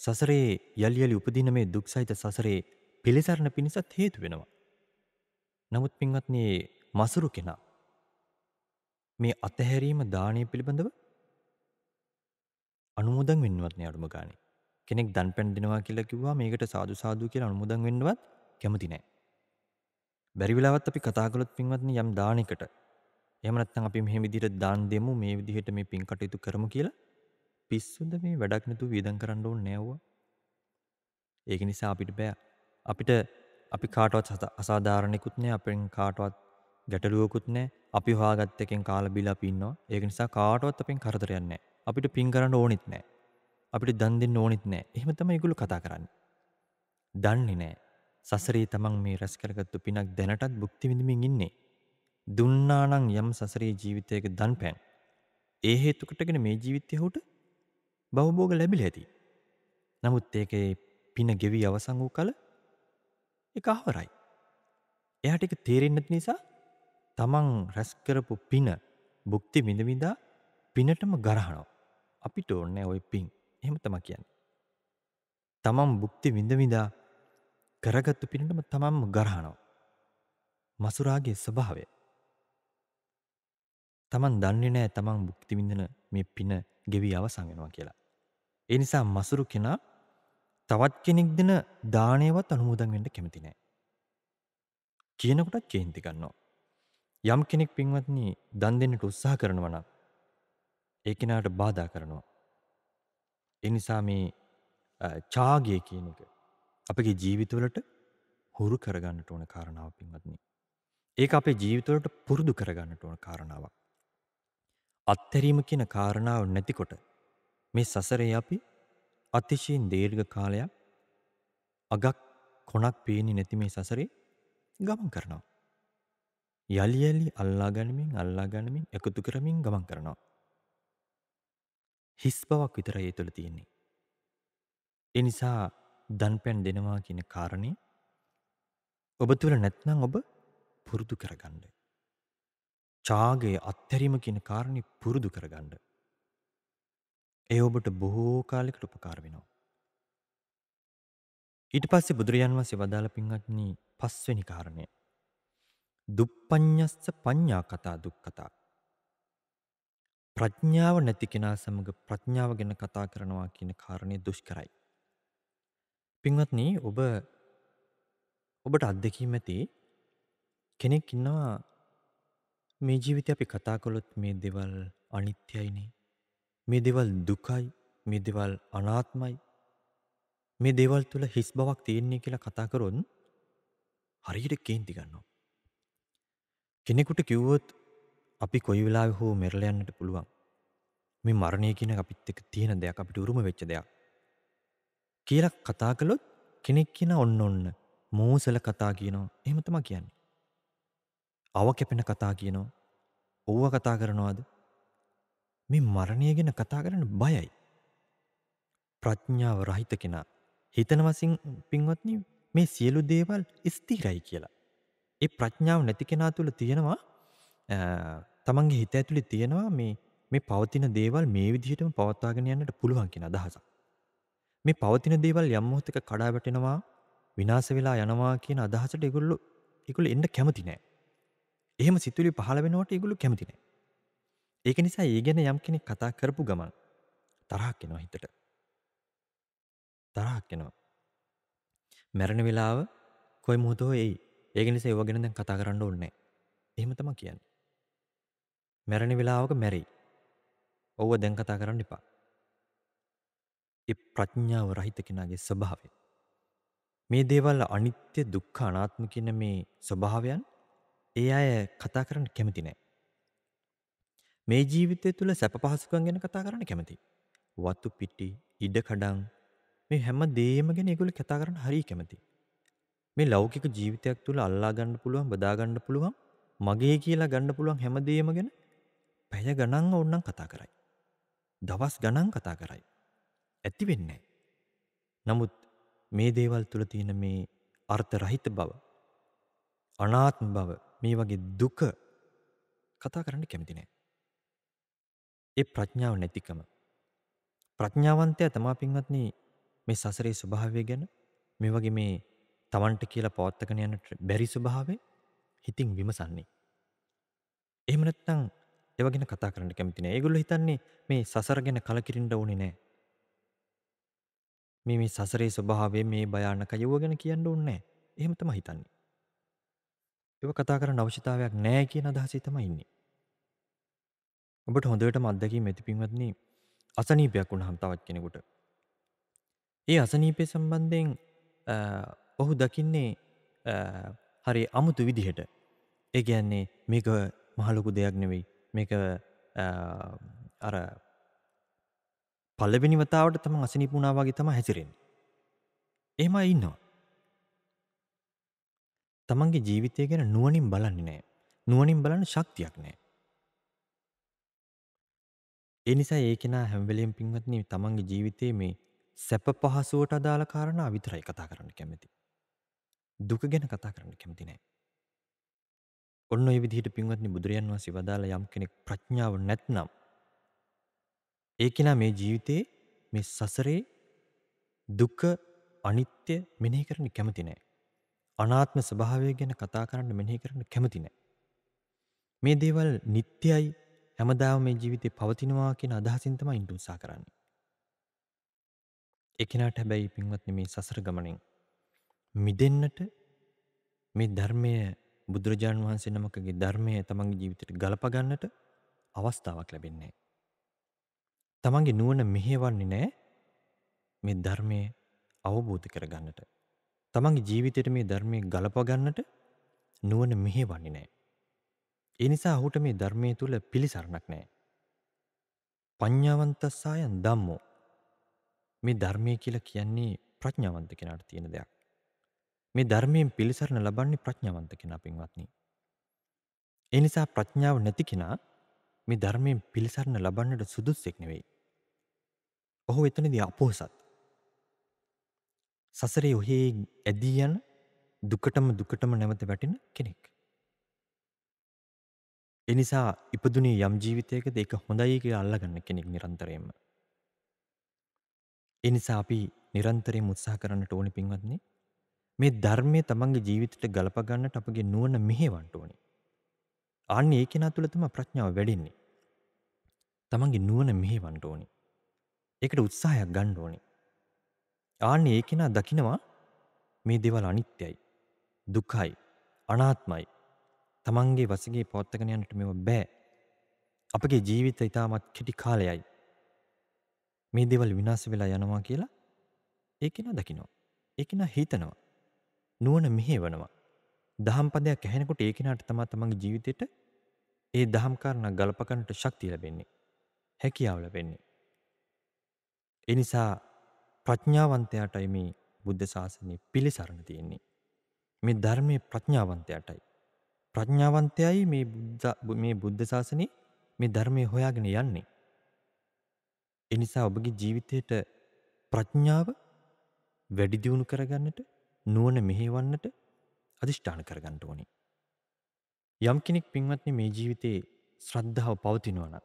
සසරේ යළියලි උපදින මේ දුක් සහිත සසරේ පිළිසරණ පිණිසත් හේතු වෙනවා. නමුත් පින්වත්නයේ මසුරු කෙනා මේ අතහැරීම දානය පිළිබඳව අනුමුදන් වෙන්නවත්නය අඩුම ගානේ කෙනෙක් දන් පැන් දෙනවා කියලා කිව්වා මේකට සාදු සාදු කියලා අනුමෝදන් වෙන්නවත් කැමති නැහැ. බැරි වෙලාවත් අපි කතා කළොත් පින්වත්නි යම් දානයකට එහෙම නැත්නම් අපි මෙහෙම විදිහට දාන් දෙමු මේ විදිහට මේ පින් කටයුතු කරමු කියලා පිස්සුද මේ වැඩක් නැතුව වියදම් කරන්න ඕනේ නෑවුවා. ඒක නිසා අපිට බෑ අපිට අපි කාටවත් අසාධාරණෙකුත් නෑ අපෙන් කාටවත් ගැටලුවකුත් නෑ අපි හොයාගත්ත එකෙන් කාලා බිලා අපි ඉන්නවා. ඒක නිසා කාටවත් අපෙන් කරදරයක් නෑ. අපිට පින් කරන්න ඕනෙත් නෑ. අපිට දන් දෙන්න ඕනෙත් නෑ එහෙම තමයි ඒගොල්ලෝ කතා කරන්නේ. දන්නේ නෑ. සසරේ තමන් මේ රැස් කරගත්තු පිනක් දැනටත් භුක්ති විඳින්මින් ඉන්නේ. දුන්නා නම් යම් සසරේ ජීවිතයක දන්පැන්. ඒ හේතු කොටගෙන මේ ජීවිතය හොට බහුභෝග ලැබිලා ඇති. නමුත් ඒකේ පින ගෙවි අවසන් වූ කල ඒක අහවරයි. එයාට ඒක තේරෙන්නේ නැති නිසා තමන් රැස් කරපු පින භුක්ති විඳ විඳා පිනටම ගරහනවා. අපිට ඕනේ ওই පින්. එහෙම තම කියන්න. තමම් බුක්ති විඳවිදා කරගත්තු පිරිටම තමම්ම ගරහනෝ. මසුරාගේ ස්වභාවය. තමන් දන්නේ නෑ තමන් බුක්තිවිඳන මේ පින ගෙවී අවසංගෙනවා කියලා. ඒ නිසා මසුරු කෙනා තවත් කෙනෙක් දෙන දානයවත් අනුමුදන් වෙන්ට කැමති නෑ. කියනකොටත් චේන්ති ගන්නවා. යම් කෙනෙක් පින්වත්නී දන් දෙන්නට උත්සාහ කරනවනම් ඒ කෙනාට බාධා කරනවා. එනිසා මේ චාගය කියන එක අපගේ ජීවිතවලට හුරු කරගන්නට ඕන කාරණාව පින්වත්න්නේ. ඒක අපේ ජීවිතවලට පුරුදු කරගන්නට ඕන කාරණාවක්. අත්තැරීම කියන කාරණාව නැතිකොට මේ සසරේ අපි අතිශයෙන් දේර්ඝ කාලයක් අගක් කොනක් පේනි නැති මේ සසරේ ගමන් කරනවා. යළි යළි අල්ලා ගනිමින් අල්ලා ගනිමින් එකතු කරමින් ගමන් කරනවා. හිස් බවක් විතරයි ඒ තුළ තියෙන්නේ. එනිසා දන්පැන් දෙනවා කියන කාරණය ඔබ තුළ නැත්නම් ඔබ පුරුදු කරගන්න. චාගේ අත්හැරීම කියන කාරණි පුරුදු කරගන්න. ඒ ඔබට බොහෝ කාලෙකට උපකාර වෙනවා. ඊට පස්සේ බුදුරජාන් වහන්සේ වදාළ පින්වත්නි පස්වෙනි කාරණය. දුප්පඤ්ඤස්ස පඤ්ඤා කතා දුක්කතා. ප්‍රඥාව නැති කෙනා සමඟ ප්‍රඥාව ගැන කතා කරනවා කියන කාරණය දුෂ්කරයි. පින්වත්න ඔබ ඔබට අත්දැකීම ඇති කෙනෙක් ඉන්නවා මේ ජීවිත අපි කතා කොළොත් මේ දෙවල් අනිත්‍යයිනේ මේ දෙවල් දුකයි මේ දෙවල් අනාත්මයි මේ දෙවල් තුළ හිස් බවක් තියෙන්නේ කියලා කතාකරුන් හරියට කේන්ති ගන්නවා. කෙනෙකුට කිව්වොත් අපි කොයි වෙලාවෙ හෝ මෙරළ යන්නට පුළුවන්. මේ මරණය කියන අපිත් එක්ක තියෙන දෙයක් අපිට උරුම වෙච්ච දෙයක්. කියලා කතා කළොත් කෙනෙක් කියන ඔන්න ඔන්න මෝසල කතා කියනවා. එහෙම තමයි කියන්නේ. අව කැපෙන කතා කියනවා. ඕව කතා කරනවාද? මේ මරණය ගැන කතා කරන්න බයයි. ප්‍රඥාව රහිත කෙනා හිතන වසින් පින්වත්නි මේ සියලු දේවල් ස්ථිරයි කියලා. ඒ ප්‍රඥාව නැති කෙනා තුළ තියෙනවා තමන්ගේ හිත ඇතුළි තියෙනවා මේ මේ පවතින දේවල් මේ විදිහටම පවත්වාගෙන යන්නට පුළුවන් කියෙන අදහස. මේ පවතින දේවල් යම්මොහොතක කඩාවැටෙනවා විනාස වෙලා යනවා කියන අදහසට ඉගුල්ලු ඉකුල එන්න කැමති නෑ. එහෙම සිතුලි පහල වෙනවට ඉගුලු කැමතිනෑ. ඒක නිසා ඒ ගැන යම් කෙනෙක් කතා කරපු ගමන් තරහක් එෙනවා හිතට. තරහක් එෙනවා. මැරණ වෙලාව කොයි මුහතෝ ඒ ඒගෙනස ඒවගෙනද කතා කරන්න ඕන්නෑ. එහෙම තම කියන්නේ. මැරණ වෙලාවක මැරෙයි. ඔව දැන් කතා කරන්න එපා. එ ප්‍රඥාව රහිත කෙනගේ ස්වභාවය. මේ දේවල්ල අනිත්‍ය දුක්ඛ අනාත්ම කියන මේ ස්වභාවයන් ඒ අය කතා කරන්න කැමති නෑ. මේ ජීවිතය තුළ සැප පහසුකන් ගැන කතා කරන්න කැමති. වත්තු පිට්ටි ඉඩකඩං මේ හැම දේම ගැන ඒගොල කතා කරන්න හරි කැමති. මේ ලෞකික ජීවිතයක් තුළ අල්ලා ගණඩ පුළුවන් බදාගණ්ඩ පුළුවන් මගේ කියලා ගණඩ පුළුවන් හැමදේම ගැන පැය ගණන් ඔන්නම් කතා කරයි. දවස් ගණන් කතා කරයි. ඇති වෙන්නේ. නමුත් මේ දේවල් තුළ තියෙන මේ අර්ථ රහිත බව අනාත්ම බව මේ වගේ දුක කතා කරන්න කැමති නෑ. ඒ ප්‍රඥාව නැතිකම. ප්‍රඥාවන්තය තමා පින්වත්න මේ සසරේ ස්වභාවය ගැන මේ වගේ මේ තමන්ට කියලා පවත්තකන යන බැරි ස්වභාවේ හිතින් විමසන්නේ. එහෙමනැත්තං ඒවගෙන කතා කරන්න කැමතින ඒගොල්ල හිතන්නේ මේ සසර ගැන කලකිරින්ට ඕනි නෑ. මේ මේ සසරේ ස්වභාවේ මේ භයානක යව ගැන කියන්න ඕන්නේ එහෙම තමයි හිතන්නේ. ඒව කතා කරන්න අවශ්‍යතාවයක් නෑ කියන අදහසේ තමයි ඉන්නේ. ඔබට හොඳටම අත්දැකීම් ඇති පින්වත්නි අසනීපයක් වුණහම තවත් කෙනෙකුට. ඒ අසනීපය සම්බන්ධයෙන් ඔහු දකින්නේ හරි අමුතු විදිහට ඒ ගැන්නේ මේක මහලොකු දෙයක් නෙවෙයි මේක අර පල්ලබිනිවතාවට තම අසනිපුුණාවගේ තම හැසිරෙන්. එම ඉන්නවා. තමන්ගේ ජීවිතය ගැන නුවනින් බලන්නේ නෑ නුවනින් බලන්න ශක්තියක් නෑ. එනිසා ඒකෙන හැම්වලෙන් පින්වත්න තමන්ගේ ජීවිතයේ මේ සැප පහසුවට අදාළ කාරණ විතරයි කතා කරන්න කැමති. දුක ගැන කතා කරන්න කැමති නෑ. ඔන්න ඔය විදිහට පින්වත්නි බුදුරයන් වහන්සේ වදාළ යම් කෙනෙක් ප්‍රඥාව නැත්නම් ඒ කෙනා මේ ජීවිතේ මේ සසරේ දුක අනිත්‍ය මෙනෙහි කරන්න කැමති නැහැ. අනාත්ම ස්වභාවය ගැන කතා කරන්න මෙනෙහි කරන්න කැමති නැහැ. මේ දේවල් නිට්ටයයි හැමදාම මේ ජීවිතේ පවතිනවා කියන අදහසින් තමයි ඉඳ උත්සාහ කරන්නේ. ඒ කෙනාට හැබැයි පින්වත්නි මේ සසර ගමනෙන් මිදෙන්නට මේ ධර්මයේ බුදුරජාණන් වහන්සේ නමකගේ ධර්මය තමන්ගේ ජීවිතයට ගලපගන්නට අවස්ථාවක් ලැබෙන්නේ. තමන්ගේ නුවන මෙහෙවන්නේ නෑ මේ ධර්මය අවබෝධ කරගන්නට. තමන්ගේ ජීවිතයට මේ ධර්මය ගලපගන්නට නුවන මෙහෙවන්නේ නෑ. එනිසා හුට මේ ධර්මය තුළ පිළිසරණක් නෑ. පඤ්ඥාවන්තස්සායන් දම්මෝ මේ ධර්මය කියලා කියන්නේ ප්‍රඥාවන්ත කෙනට තියෙන දෙයක්. මේ ධර්මයෙන් පිළිසරණ ලබන්නේ ප්‍රඥාවන්ත කෙනා පින්වත්නි. ඒ නිසා ප්‍රඥාව නැති කෙනා මේ ධර්මයෙන් පිළිසරණ ලබන්නට සුදුස්සෙක් නෙවෙයි. ඔහු එතනදී අපොහසත්. සසරේ ඔහේ ඇදී යන දුකටම දුකටම නැවත වැටෙන කෙනෙක්. එනිසා ඉපදුනේ යම් ජීවිතයකද ඒක හොඳයි කියලා අල්ලගන්න කෙනෙක් නිරන්තරයෙන්ම. එනිසා අපි නිරන්තරයෙන් උත්සාහ කරන්නට ඕනි පින්වත්නි මේ ධර්මය තමන්ගේ ජීවිතට ගලපගන්නට අපගේ නුවන මෙහෙවන්ට ඕනි. අන්න ඒ කෙනා තුළ තම ප්‍රඥාව වැඩින්නේ. තමන්ගේ නුවන මෙහෙවන්ට ඕනි. ඒකට උත්සාහයක් ගණ්ඩ ඕනි. ආන්න ඒ කෙනා දකිනවා මේ දෙවල් අනිත්‍යයි. දුකයි අනාත්මයි. තමන්ගේ වසගේ පොත්තකනයන්නට මෙව බෑ. අපගේ ජීවිත ඉතාමත් කෙටි කාලයයි. මේ දෙවල් විනාස වෙලා යනවා කියලා ඒකෙන දකිනවා. ඒකෙන හිතනවා. නුවන මෙහේවනවා. දහම්පදයක් ඇහෙනකොට ඒකෙනට තමා තමන්ගේ ජීවිතයට ඒ දහම්කාරණ ගලපකනට ශක්තිය ලැබෙන්නේ. හැකියාව ලැබෙන්නේ. එනිසා ප්‍රඥාවන්තයාටයි මේ බුද්ධ ශාසනය පිළිසරණ තියෙන්නේ. මේ ධර්මය ප්‍රඥාවන්තයටයි. ප්‍රඥාවන්තයයි මේ බුද්ධ ශාසනය මේ ධර්මය හොයාගෙන යන්නේ. එනිසා ඔබගේ ජීවිතයට ප්‍රඥාව වැඩිදියුණු කරගන්නට නුවන මෙහේවන්නට අධිෂ්ඨාන කරගන්නට ඕනි. යම් කෙනෙක් පින්වත්න මේ ජීවිතයේ ශ්‍රද්ධාව පවතිනවන.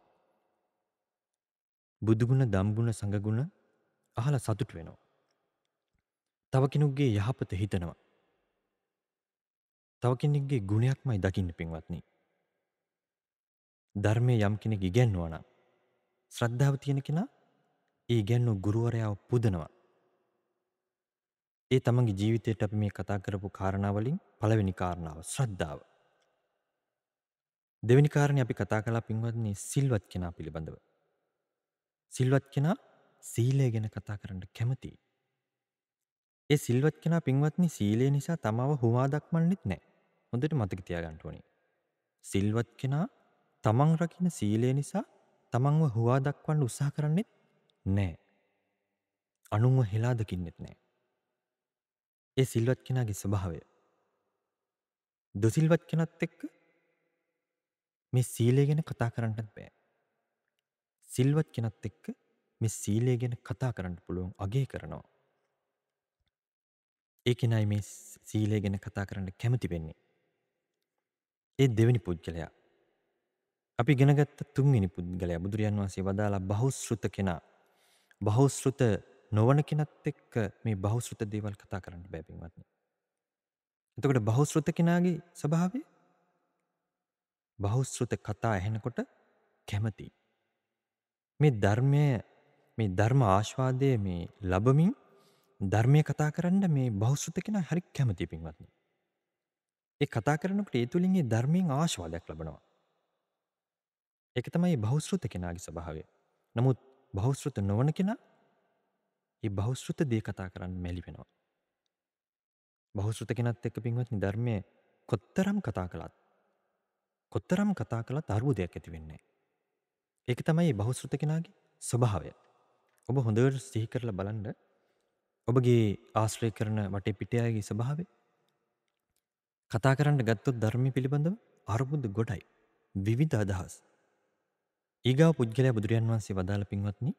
බුදුගුණ දම්ගුණ සඟගුණ අහල සතුට වෙනවා. තව කෙනුක්ගේ යහපත හිතනවා. තව කෙනෙක්ගේ ගුණයක්මයි දකින්න පින්වත්නි. ධර්මය යම් කෙනෙක් ඉගැන්වුවන. ශ්‍රද්ධාව තියෙන කෙනා ඒ ගැන්නු ගුරුවරයාව පුදනවා. ඒ තමන්ගේ ජීවිතයට අපි මේ කතා කරපු කාරණාවලින් පළවෙනි කාරණාව ශ්‍රද්ධාව. දෙවැනි කාරණය අපි කතා කලා පින්වත්න්නේ සිල්වත් කෙනා පිළිබඳව. සිල්වත් කෙනා සීලය ගැන කතා කරන්න කැමති. ඒ සිල්වත් කෙනා පින්වත්නි සීලය නිසා තමාව හුවා දක්මන්නෙත් නෑ හොඳට මතක තියාගන්ටඕනි. සිල්වත් කෙනා තමන් රකින සීලය නිසා තමන්ව හුවා දක්වන්න උත්සා කරන්නෙත් නෑ. අනුන්ව හෙලා දකින්නෙත් නෑ. ඒ සිල්වත් කෙනගේ ස්වභාවය. දුසිල්වත් කෙනත් එක්ක මේ සීලය ගැන කතා කරන්නත් බෑ. සිල්වත් කෙනත් එක්ක මේ සීලය ගැන කතා කරන්න පුළුවන් අගේ කරනවා. ඒ කෙනයි මේ සීලය ගැන කතා කරන්න කැමති වෙන්නේ. ඒ දෙවැනි පුද්ගලයා. අපි ගෙනගත්ත තුන්වෙනි පුද්ගලයා බුදුරජාන් වහන්සේ වදාලා බහුශෘත කෙනා. බහුශෘත නොවන කෙනත් එක්ක මේ බහුසෘත දේවල් කතා කරන්න බැපින්වත්න. එතකොට බහුස්ෘත කෙනාගේ ස්භාවේ බහුස්ෘත කතා ඇහෙනකොට කැමති. මේ ධර්මය මේ ධර්ම ආශ්වාදය මේ ලබමින් ධර්මය කතා කරන්න මේ බෞස්ෘත කෙන හරි කැමති පින්වත්න. ඒ කතා කරනකට ඒ තුළින්ගේ ධර්මයෙන් ආශ්වාදයක් ලබනවා. එක තමයි බෞස්ෘත කෙනාගේ ස්භාවය. නමුත් බෞස්ෘත නොවන කෙනා ඒ බෞස්ෘත දේ කතා කරන්න මැලි වෙනවා. බෞස්ෘත කෙනත් එක්ක පින්වත්නි ධර්මය කොත්තරම් කතා කළත් කොත්තරම් කතා කළත් අර්බුදයක් ඇති වෙන්නේ. ඒක තමයි බෞස්ෘත කෙනාගේ ස්වභාවය. ඔබ හොඳවට සිහි කරලා බලන්න ඔබගේ ආශ්‍රය කරන වටේ පිටයාගේ ස්වභාවය කතා කරන්න ගත්තොත් ධර්මය පිළිබඳව අර්බුද ගොඩයි විවිධ අදහස්. ඊගා පුද්ගලයා බුදුරජාන් වහන්සේ වදාළ පින්වත්නි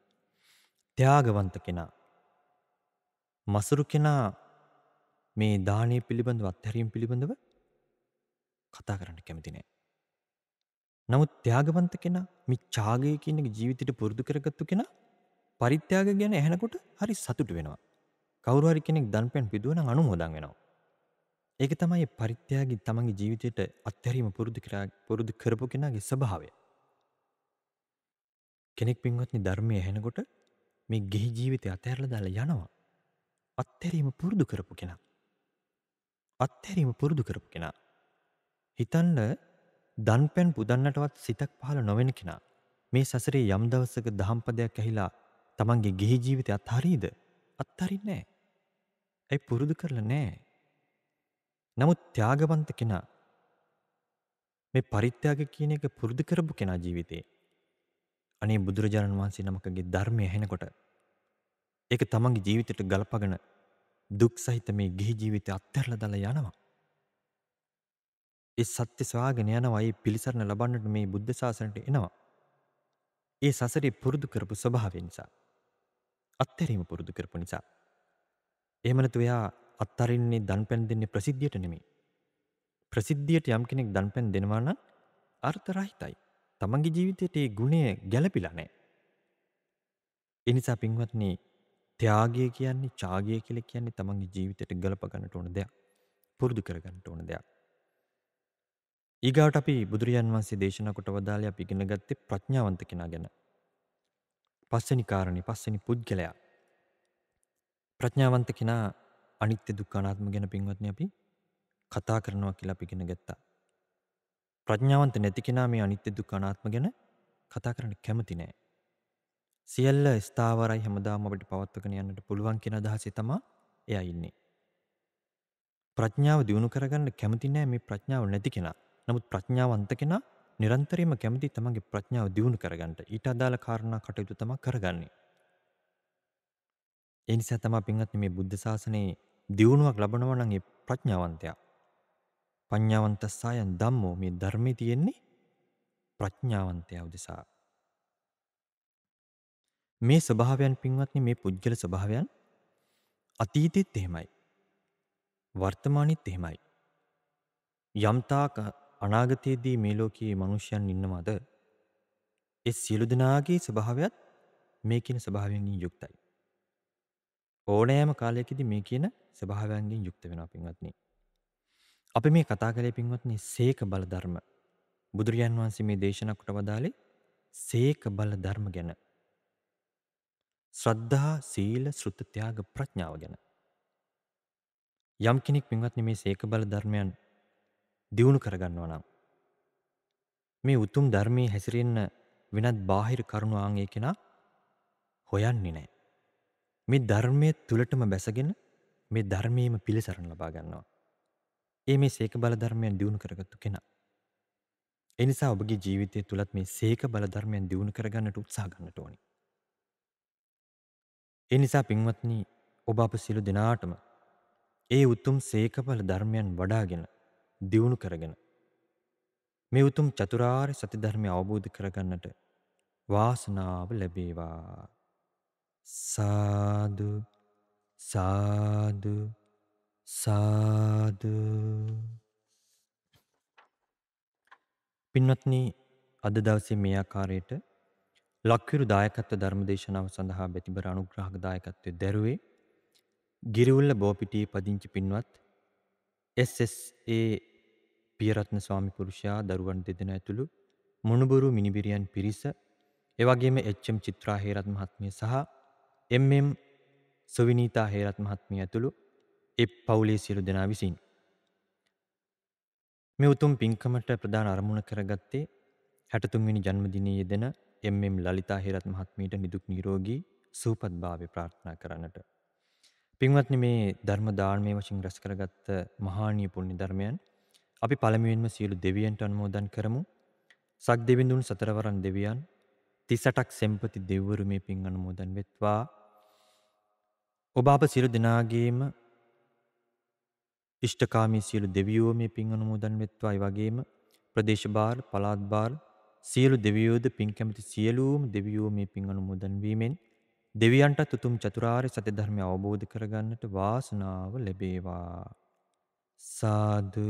ත්‍යාගවන්ත කෙනා මසුරු කෙනා මේ දානය පිළිබඳව අත්හැරීම් පිළිබඳව කතා කරන්න කැමති නෑ. නමුත් ත්‍යාගවන්ත කෙනා මේ චාගය කියන ජීවිතයට පුරුදු කරගත්තු කෙනා පරිත්‍යාග ගැන ඇහෙනකොට හරි සතුට වෙනවා. කවුරු හරි කෙනෙක් දන්පැන් පිදුවන අනුමෝදන් වෙනවා. ඒක තමයි පරිත්‍යාගී තමන්ගේ ජීවිතයට අත්හැරීම පුරුදු කරා පුරුදු කරපු කෙනාගේ ස්වභාවය. කෙනෙක් පින්වත්නි ධර්මයේ ඇහෙනකොට මේ ගිහි ජීවිතය අතහැරලා දාලා යනවා. අත්තැරීම පුරුදු කරපු කෙනා. අත්තැරීම පුරුදු කරපු කෙනා. හිතන්ඩ දන් පැන් පුදන්නටවත් සිතක් පහල නොවෙන කෙනා. මේ සසරේ යම් දවසක දහම්පදයක් ඇහිලා තමන්ගේ ගෙහි ජීවිතය අත්හරීද අත්හරි නෑ. ඇයි පුරුදු කරල නෑ. නමුත් ත්‍යාගවන්ත කෙනා මේ පරිත්‍යාග කියන එක පුරුදු කරපු කෙනා ජීවිතේ. අනේ බුදුරජාණන් වහන්සේ නමකගේ ධර්මය හැනකොට ඒක තමන්ගේ ජීවිතයට ගලපගෙන දුක් සහිත මේ ගිහි ජීවිතය අත්හැරල දල යනවා. ඒ සත්‍ය ස්වාගෙන යනවයි පිළිසරණ ලබන්නට මේ බුද්ධ ශාසනට එනවා. ඒ සසරේ පුරුදු කරපු ස්වභාවය නිසා. අත්තරීම පුරුදු කරපු නිසා. එහමනතු එයා අත්තරින්නේ දන් පැන් දෙන්නේ ප්‍රසිද්ධියට නෙමේ. ප්‍රසිද්ධියට යම් කෙනෙක් දන් පැන් දෙනවාන අර්ථ රහිතයි. තමන්ගේ ජීවිතයට ඒ ගුණය ගැලපිලා නෑ. එනිසා පින්වත්න්නේ ත්‍යාගය කියන්නේ චාගය කියල කියන්නේ තමන්ගේ ජීවිතයට ගලපගන්නට ඕන දෙයක් පුරුදු කරගන්නට ඕන දෙයක්. ඊගාට අපි බුදුරජන් වන්සේ දේශනා කොට වදාලය පිගෙන ගත්තේ ප්‍රඥාවන්ත කෙනා ගැන. පස්සනි කාරණි පස්සනි පුද්ගලයා. ප්‍රඥාවන්ත කෙනා අනිත්‍ය දුක්කානාත්ම ගැන පින්වත්න අපි කතා කරනවා කියලා පිගෙන ගත්තා. ප්‍රඥාවන්ත නැති කෙනා මේ අනිත්‍ය දුක්කානාත්ම ගැන කතා කරන්න කැමති නෑ. සියල්ල ස්ථාවරයි හැමදාම අපිට පවත්වගෙන යන්නට පුළුවන් කෙන අදහසි තමා එයා ඉන්නේ. ප්‍රඥාව දියුණු කරගන්න කැමති නෑ මේ ප්‍රඥාව නැති කෙනා. නමුත් ප්‍රඥාවන්ත කෙනා නිරන්තරයම කැමති තමන්ගේ ප්‍රඥාව දියුණු කරගන්නට ඊට අදාළ කාරණා කටයුතු තමා කරගන්නේ. ඒ නිසා තමා පින්වත් මේ බුද්ධ ශාසනයේ දියුණුවක් ලබනවා නම් ඒ ප්‍රඥාවන්තයා. පඤ්ඤාවන්තස්සයන් ධම්මෝ මේ ධර්මයේ තියෙන්නේ ප්‍රඥාවන්තයා උදෙසා. මේ ස්වභාවයන් පින්වත්න මේ පුද්ගල ස්වභාවයන් අතීතෙත් එහෙමයි. වර්තමානත් එහෙමයි. යම්තාක අනාගතයේදී මේ ලෝකයේ මනුෂ්‍යයන් ඉන්නවාද එ සියලු දෙනාගේ ස්වභාවයත් මේ කියන ස්වභාවයන්ගින් යුක්තයි. ඕනෑම කාලයකිදි මේ කියන ස්වභාවයන්ගින් යුක්ත වෙන පින්වත්න්නේ. අපි මේ කතා කළේ පින්වත්න සේක බලධර්ම බුදුරජාන් වහන්සේ මේ දේශනකට වදාලේ සේක බල ධර්ම ගැන ශ්‍රද්ධහා සීල ශෘතත්‍යයාග ප්‍රඥාව ගැන. යම් කෙනෙක් පින්වත්න මේ සේක බල ධර්මයන් දියුණු කරගන්නවා නම්. මේ උතුම් ධර්මය හැසිරෙන්න වෙනත් බාහිර කරුණුවාගේ කෙනා හොයන්නේ නෑ. මේ ධර්මය තුළටම බැසගෙන මේ ධර්මයම පිළිසරණ ලබා ගන්නවා. ඒ මේ සේක බල ධර්මයන් දියුණු කරගත්තු කෙනා. එනිසා ඔබගේ ජීවිතය තුළත් මේ සේක බලධර්මයන් දියුණු කරගන්නට උත්සාගන්නට ඕනි. ඒ නිසා පින්වත්නි ඔබ අප සිළු දෙනාටම ඒ උතුම් සේකපල ධර්මයන් වඩාගෙන දියුණු කරගෙන මේ උතුම් චතුරාර්ය සත්‍ය ධර්මය අවබෝධ කරගන්නට වාසනාව ලැබේවා සාදු සාදු සාදු පින්වත්නි අද දවසේ මේ ආකාරයට ලක්විරු දායකත්ව ධර්මදේශනාව සඳහා බැතිබර අනුග්‍රහක දායකත්වය දැරුවේ ගිරිවුල්ල බෝපිටී පදිංචි පින්වත් SSA පියරත්න ස්වාමි පුරුෂයා දරුවන් දෙදෙන ඇතුළු මොනුබුරු මිනිබිරියන් පිරිස එවගේම එච්චම් චිත්‍රා හේරත් මහත්මිය සහ එම්ම් සොවිනීතා හේරත් මහත්මිය ඇතුළු එ පවුලේ සියලු දෙනා විසින්. මේ උතුම් පින්කමට ප්‍රධාන අරමුණ කරගත්තේ හැටතුන්වෙනි ජන්මදිනයේ දෙන එම්.එම්. ලලිතා හේරත් මහත්මීට නිදුක් නිරෝගී සූපත් භාවය ප්‍රාර්ථනා කරන්නට. පින්වත්නි මේ ධර්ම ධාර්මය වශයෙන් රැස් කරගත්ත මහානීය පුණ්‍ය ධර්මයන් අපි පළමුවෙන්ම සියලු දෙවියන්ට අනුමෝදන් කරමු. සක් දෙවිඳුන් සතරවරන් දෙවියන් 38ක් සෙම්පති දෙවිවරු මේ පින් අනුමෝදන් වෙත්වා. ඔබ අප සියලු දෙනාගේම ඉෂ්ඨකාමී සියලු දෙවියෝ මේ පින් අනුමෝදන් වෙත්වායි වගේම ප්‍රදේශ බාර් පළාත් බාර් සියලු දෙවියෝද පින් කැමති සියලූම් දෙවියෝ මේ පින් අනුමෝදන්වීමෙන් දෙවියන්ට තුතුම් චතුරාර් සති ධර්මය අවබෝධ කරගන්නට වාසනාව ලැබේවා. සාදු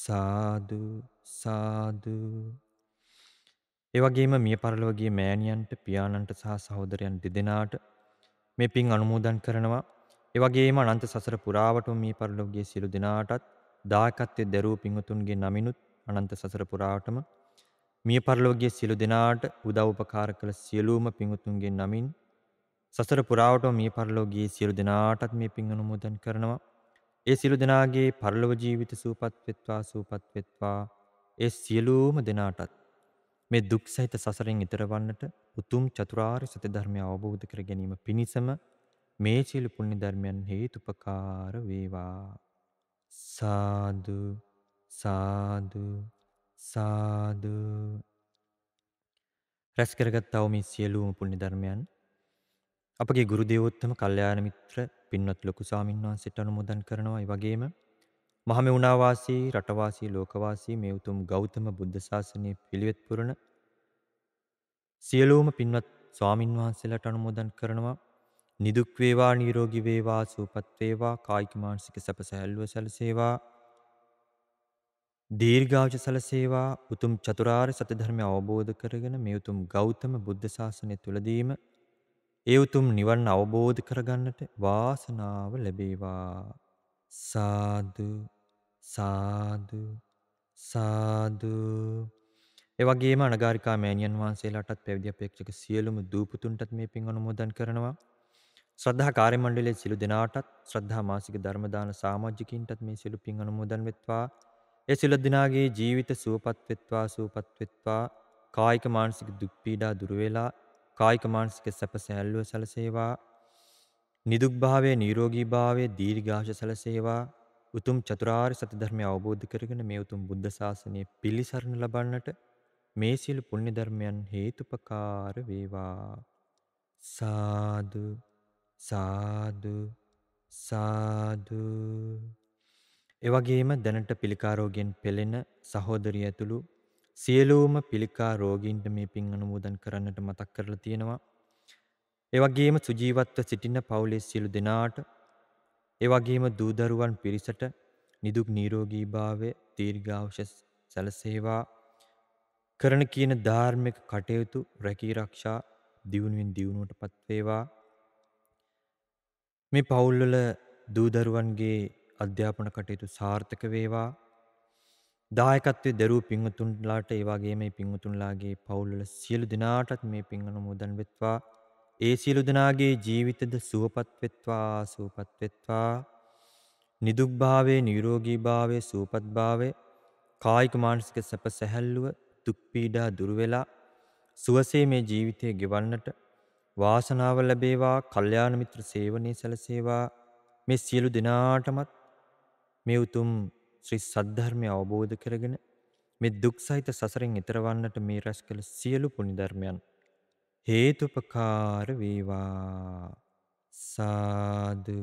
සාදු සාදු එවගේම මිය පරලෝගේ මෑණියන්ට පියාණන්ට සහ සහෝදරයන් දෙදෙනාට මේ පින් අනුමෝදන් කරනවා එවගේම අනන්ත සසර පුරාවට මේ පරලෝගේ සියලු දෙනාටත් දායකත්වයේ දරූ පින්වතුන්ගේ නමිනුත් අනන්ත සසර පුරාවටම මිය පරලෝකයේ සියලු දෙනාට උදව් උපකාර කළ සියලුම පින්වතුන්ගේ නමින් සසර පුරාවටම මිය පරලෝකයේ සියලු දෙනාටත් මේ පින් අනුමෝදන් කරනවා. ඒ සියලු දෙනාගේ පරලොව ජීවිත සූපත් වෙත්වා සූපත් වෙත්වා ඒ සියලුම දෙනාටත් මේ දුක් සහිත සසරෙන් ඉතරවන්නට උතුම් චතුරාර්ය සත්‍ය ධර්මය අවබෝධ කර ගැනීම පිණිසම මේ සියලු පුණ්‍ය ධර්මයන් හේතුපකාර වේවා. සාදු සාදු සාදු රැස් කරගත්තාව මේ සියලූම පුුණි ධර්මයන් අපගේ ගුරු දේවෝත්තම කල්්‍යයාන මිත්‍ර පින්වත් ලොකු සාමින්වාන් සිට අනුමුදන් කරනවා වගේම මහම වුණවාසී රටවාසී ලෝකවාසී මේ උතුම් ගෞතම බුද්ධශාසනය පිළිවෙත් පුරණ සියලූම පින්වත් ස්වාමින්වහන්සේලට අනුමෝදන් කරනවා නිදුක්වේවා නීරෝගිවේවා සූපත්වේවා කායිකමාන්සික සැප සැල්ව සැලසේවා දීර්ඝායුෂ සලසේවා උතුම් චතුරාර්ය සත්‍ය ධර්මය අවබෝධ කරගෙන මේ උතුම් ගෞතම බුද්ධ ශාසනය තුලදීම ඒ උතුම් නිවන් අවබෝධ කරගන්නට වාසනාව ලැබේවා සාදු සාදු සාදු ඒ වගේම අනගාരികා මෑණියන් වහන්සේලාටත් පැවිදි අපේක්ෂක සියලුම දූපතුන්ටත් මේ පින් අනුමෝදන් කරනවා ශ්‍රද්ධා කාර්ය මණ්ඩලයේ සිළු දෙනාටත් ශ්‍රද්ධා මාසික ධර්ම දාන සමාජිකින්ටත් මේ සිළු පින් අනුමෝදන් වෙත්වා ඒ සියලු දෙනාගේ ජීවිත සුවපත් වෙත්වා සුවපත් වෙත්වා කායික මානසික දුක් පීඩා දුර වේලා කායික මානසික සැප සැහැල්ලුව සැලසේවා නිදුක් භාවයේ නිරෝගී භාවයේ දීර්ඝාෂ සැලසේවා උතුම් චතුරාර්ය සත්‍ය ධර්මය අවබෝධ කරගෙන මේ උතුම් බුද්ධ ශාසනය පිළිසරණ ලබන්නට මේ සියලු පුණ්‍ය ධර්මයන් හේතුපකාර වේවා සාදු සාදු සාදු එවගේම දැනට පිළිකාරෝගෙන් පෙළෙන සහෝදරිය ඇතුළු සියලූම පිළිකා රෝගීන්ට මේ පින් අනුමෝදන් කරන්නට මතක් කරලා තියෙනවා. එවගේම සුජීවත්ව සිටින්න පවුලේ සියලු දෙනාට එවගේම දූදරුවන් පිරිසට නිදුක් නීරෝගී භාවය තීර්ඝාවශ සැලසේවා කරන කියන ධාර්මික කටයුතු රැකීරක්ෂා දියුණුවෙන් දියුණුවට පත්වේවා. මේ පවුල්ලල දූදරුවන්ගේ අධ්‍යාපන කටයුතු සාර්ථක වේවා දායකත්වය දැරූ පිංහතුන්ලාට ඒවාගේ මේ පිංහතුන්ලාගේ පවුල්ල සියලු දෙනාටත් මේ පිංහන මුදන් වෙත්වා ඒ සියලු දෙනාගේ ජීවිතද සුවපත් වෙත්වා සූපත් වෙත්වා නිදුක්භාවේ නිරෝගී භාවය සූපත්භාවය කායික මානසික සැප සැහැල්ලුව තුක්පීඩා දුරවෙලා සුවසේ මේ ජීවිතය ගෙවන්නට වාසනාව ලැබේවා කල්්‍යානමිත්‍ර සේවනය සැලසේවා මේ සියලු දෙනාටමත් මේ උතුම් ශ්‍රී සද්ධර්මය අවබෝධ කරගෙන මේ දුක් සහිත සසරෙන් එතරවන්නට මේ රැස් කළ සියලු පුනිධර්මයන් හේතුපකාර වේවා සාදු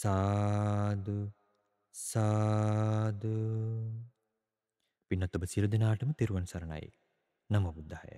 සාදු සාදු පිනත් ඔබ සියලු දෙනාටම තෙරුවන් සරණයි නමෝ බුද්ධාය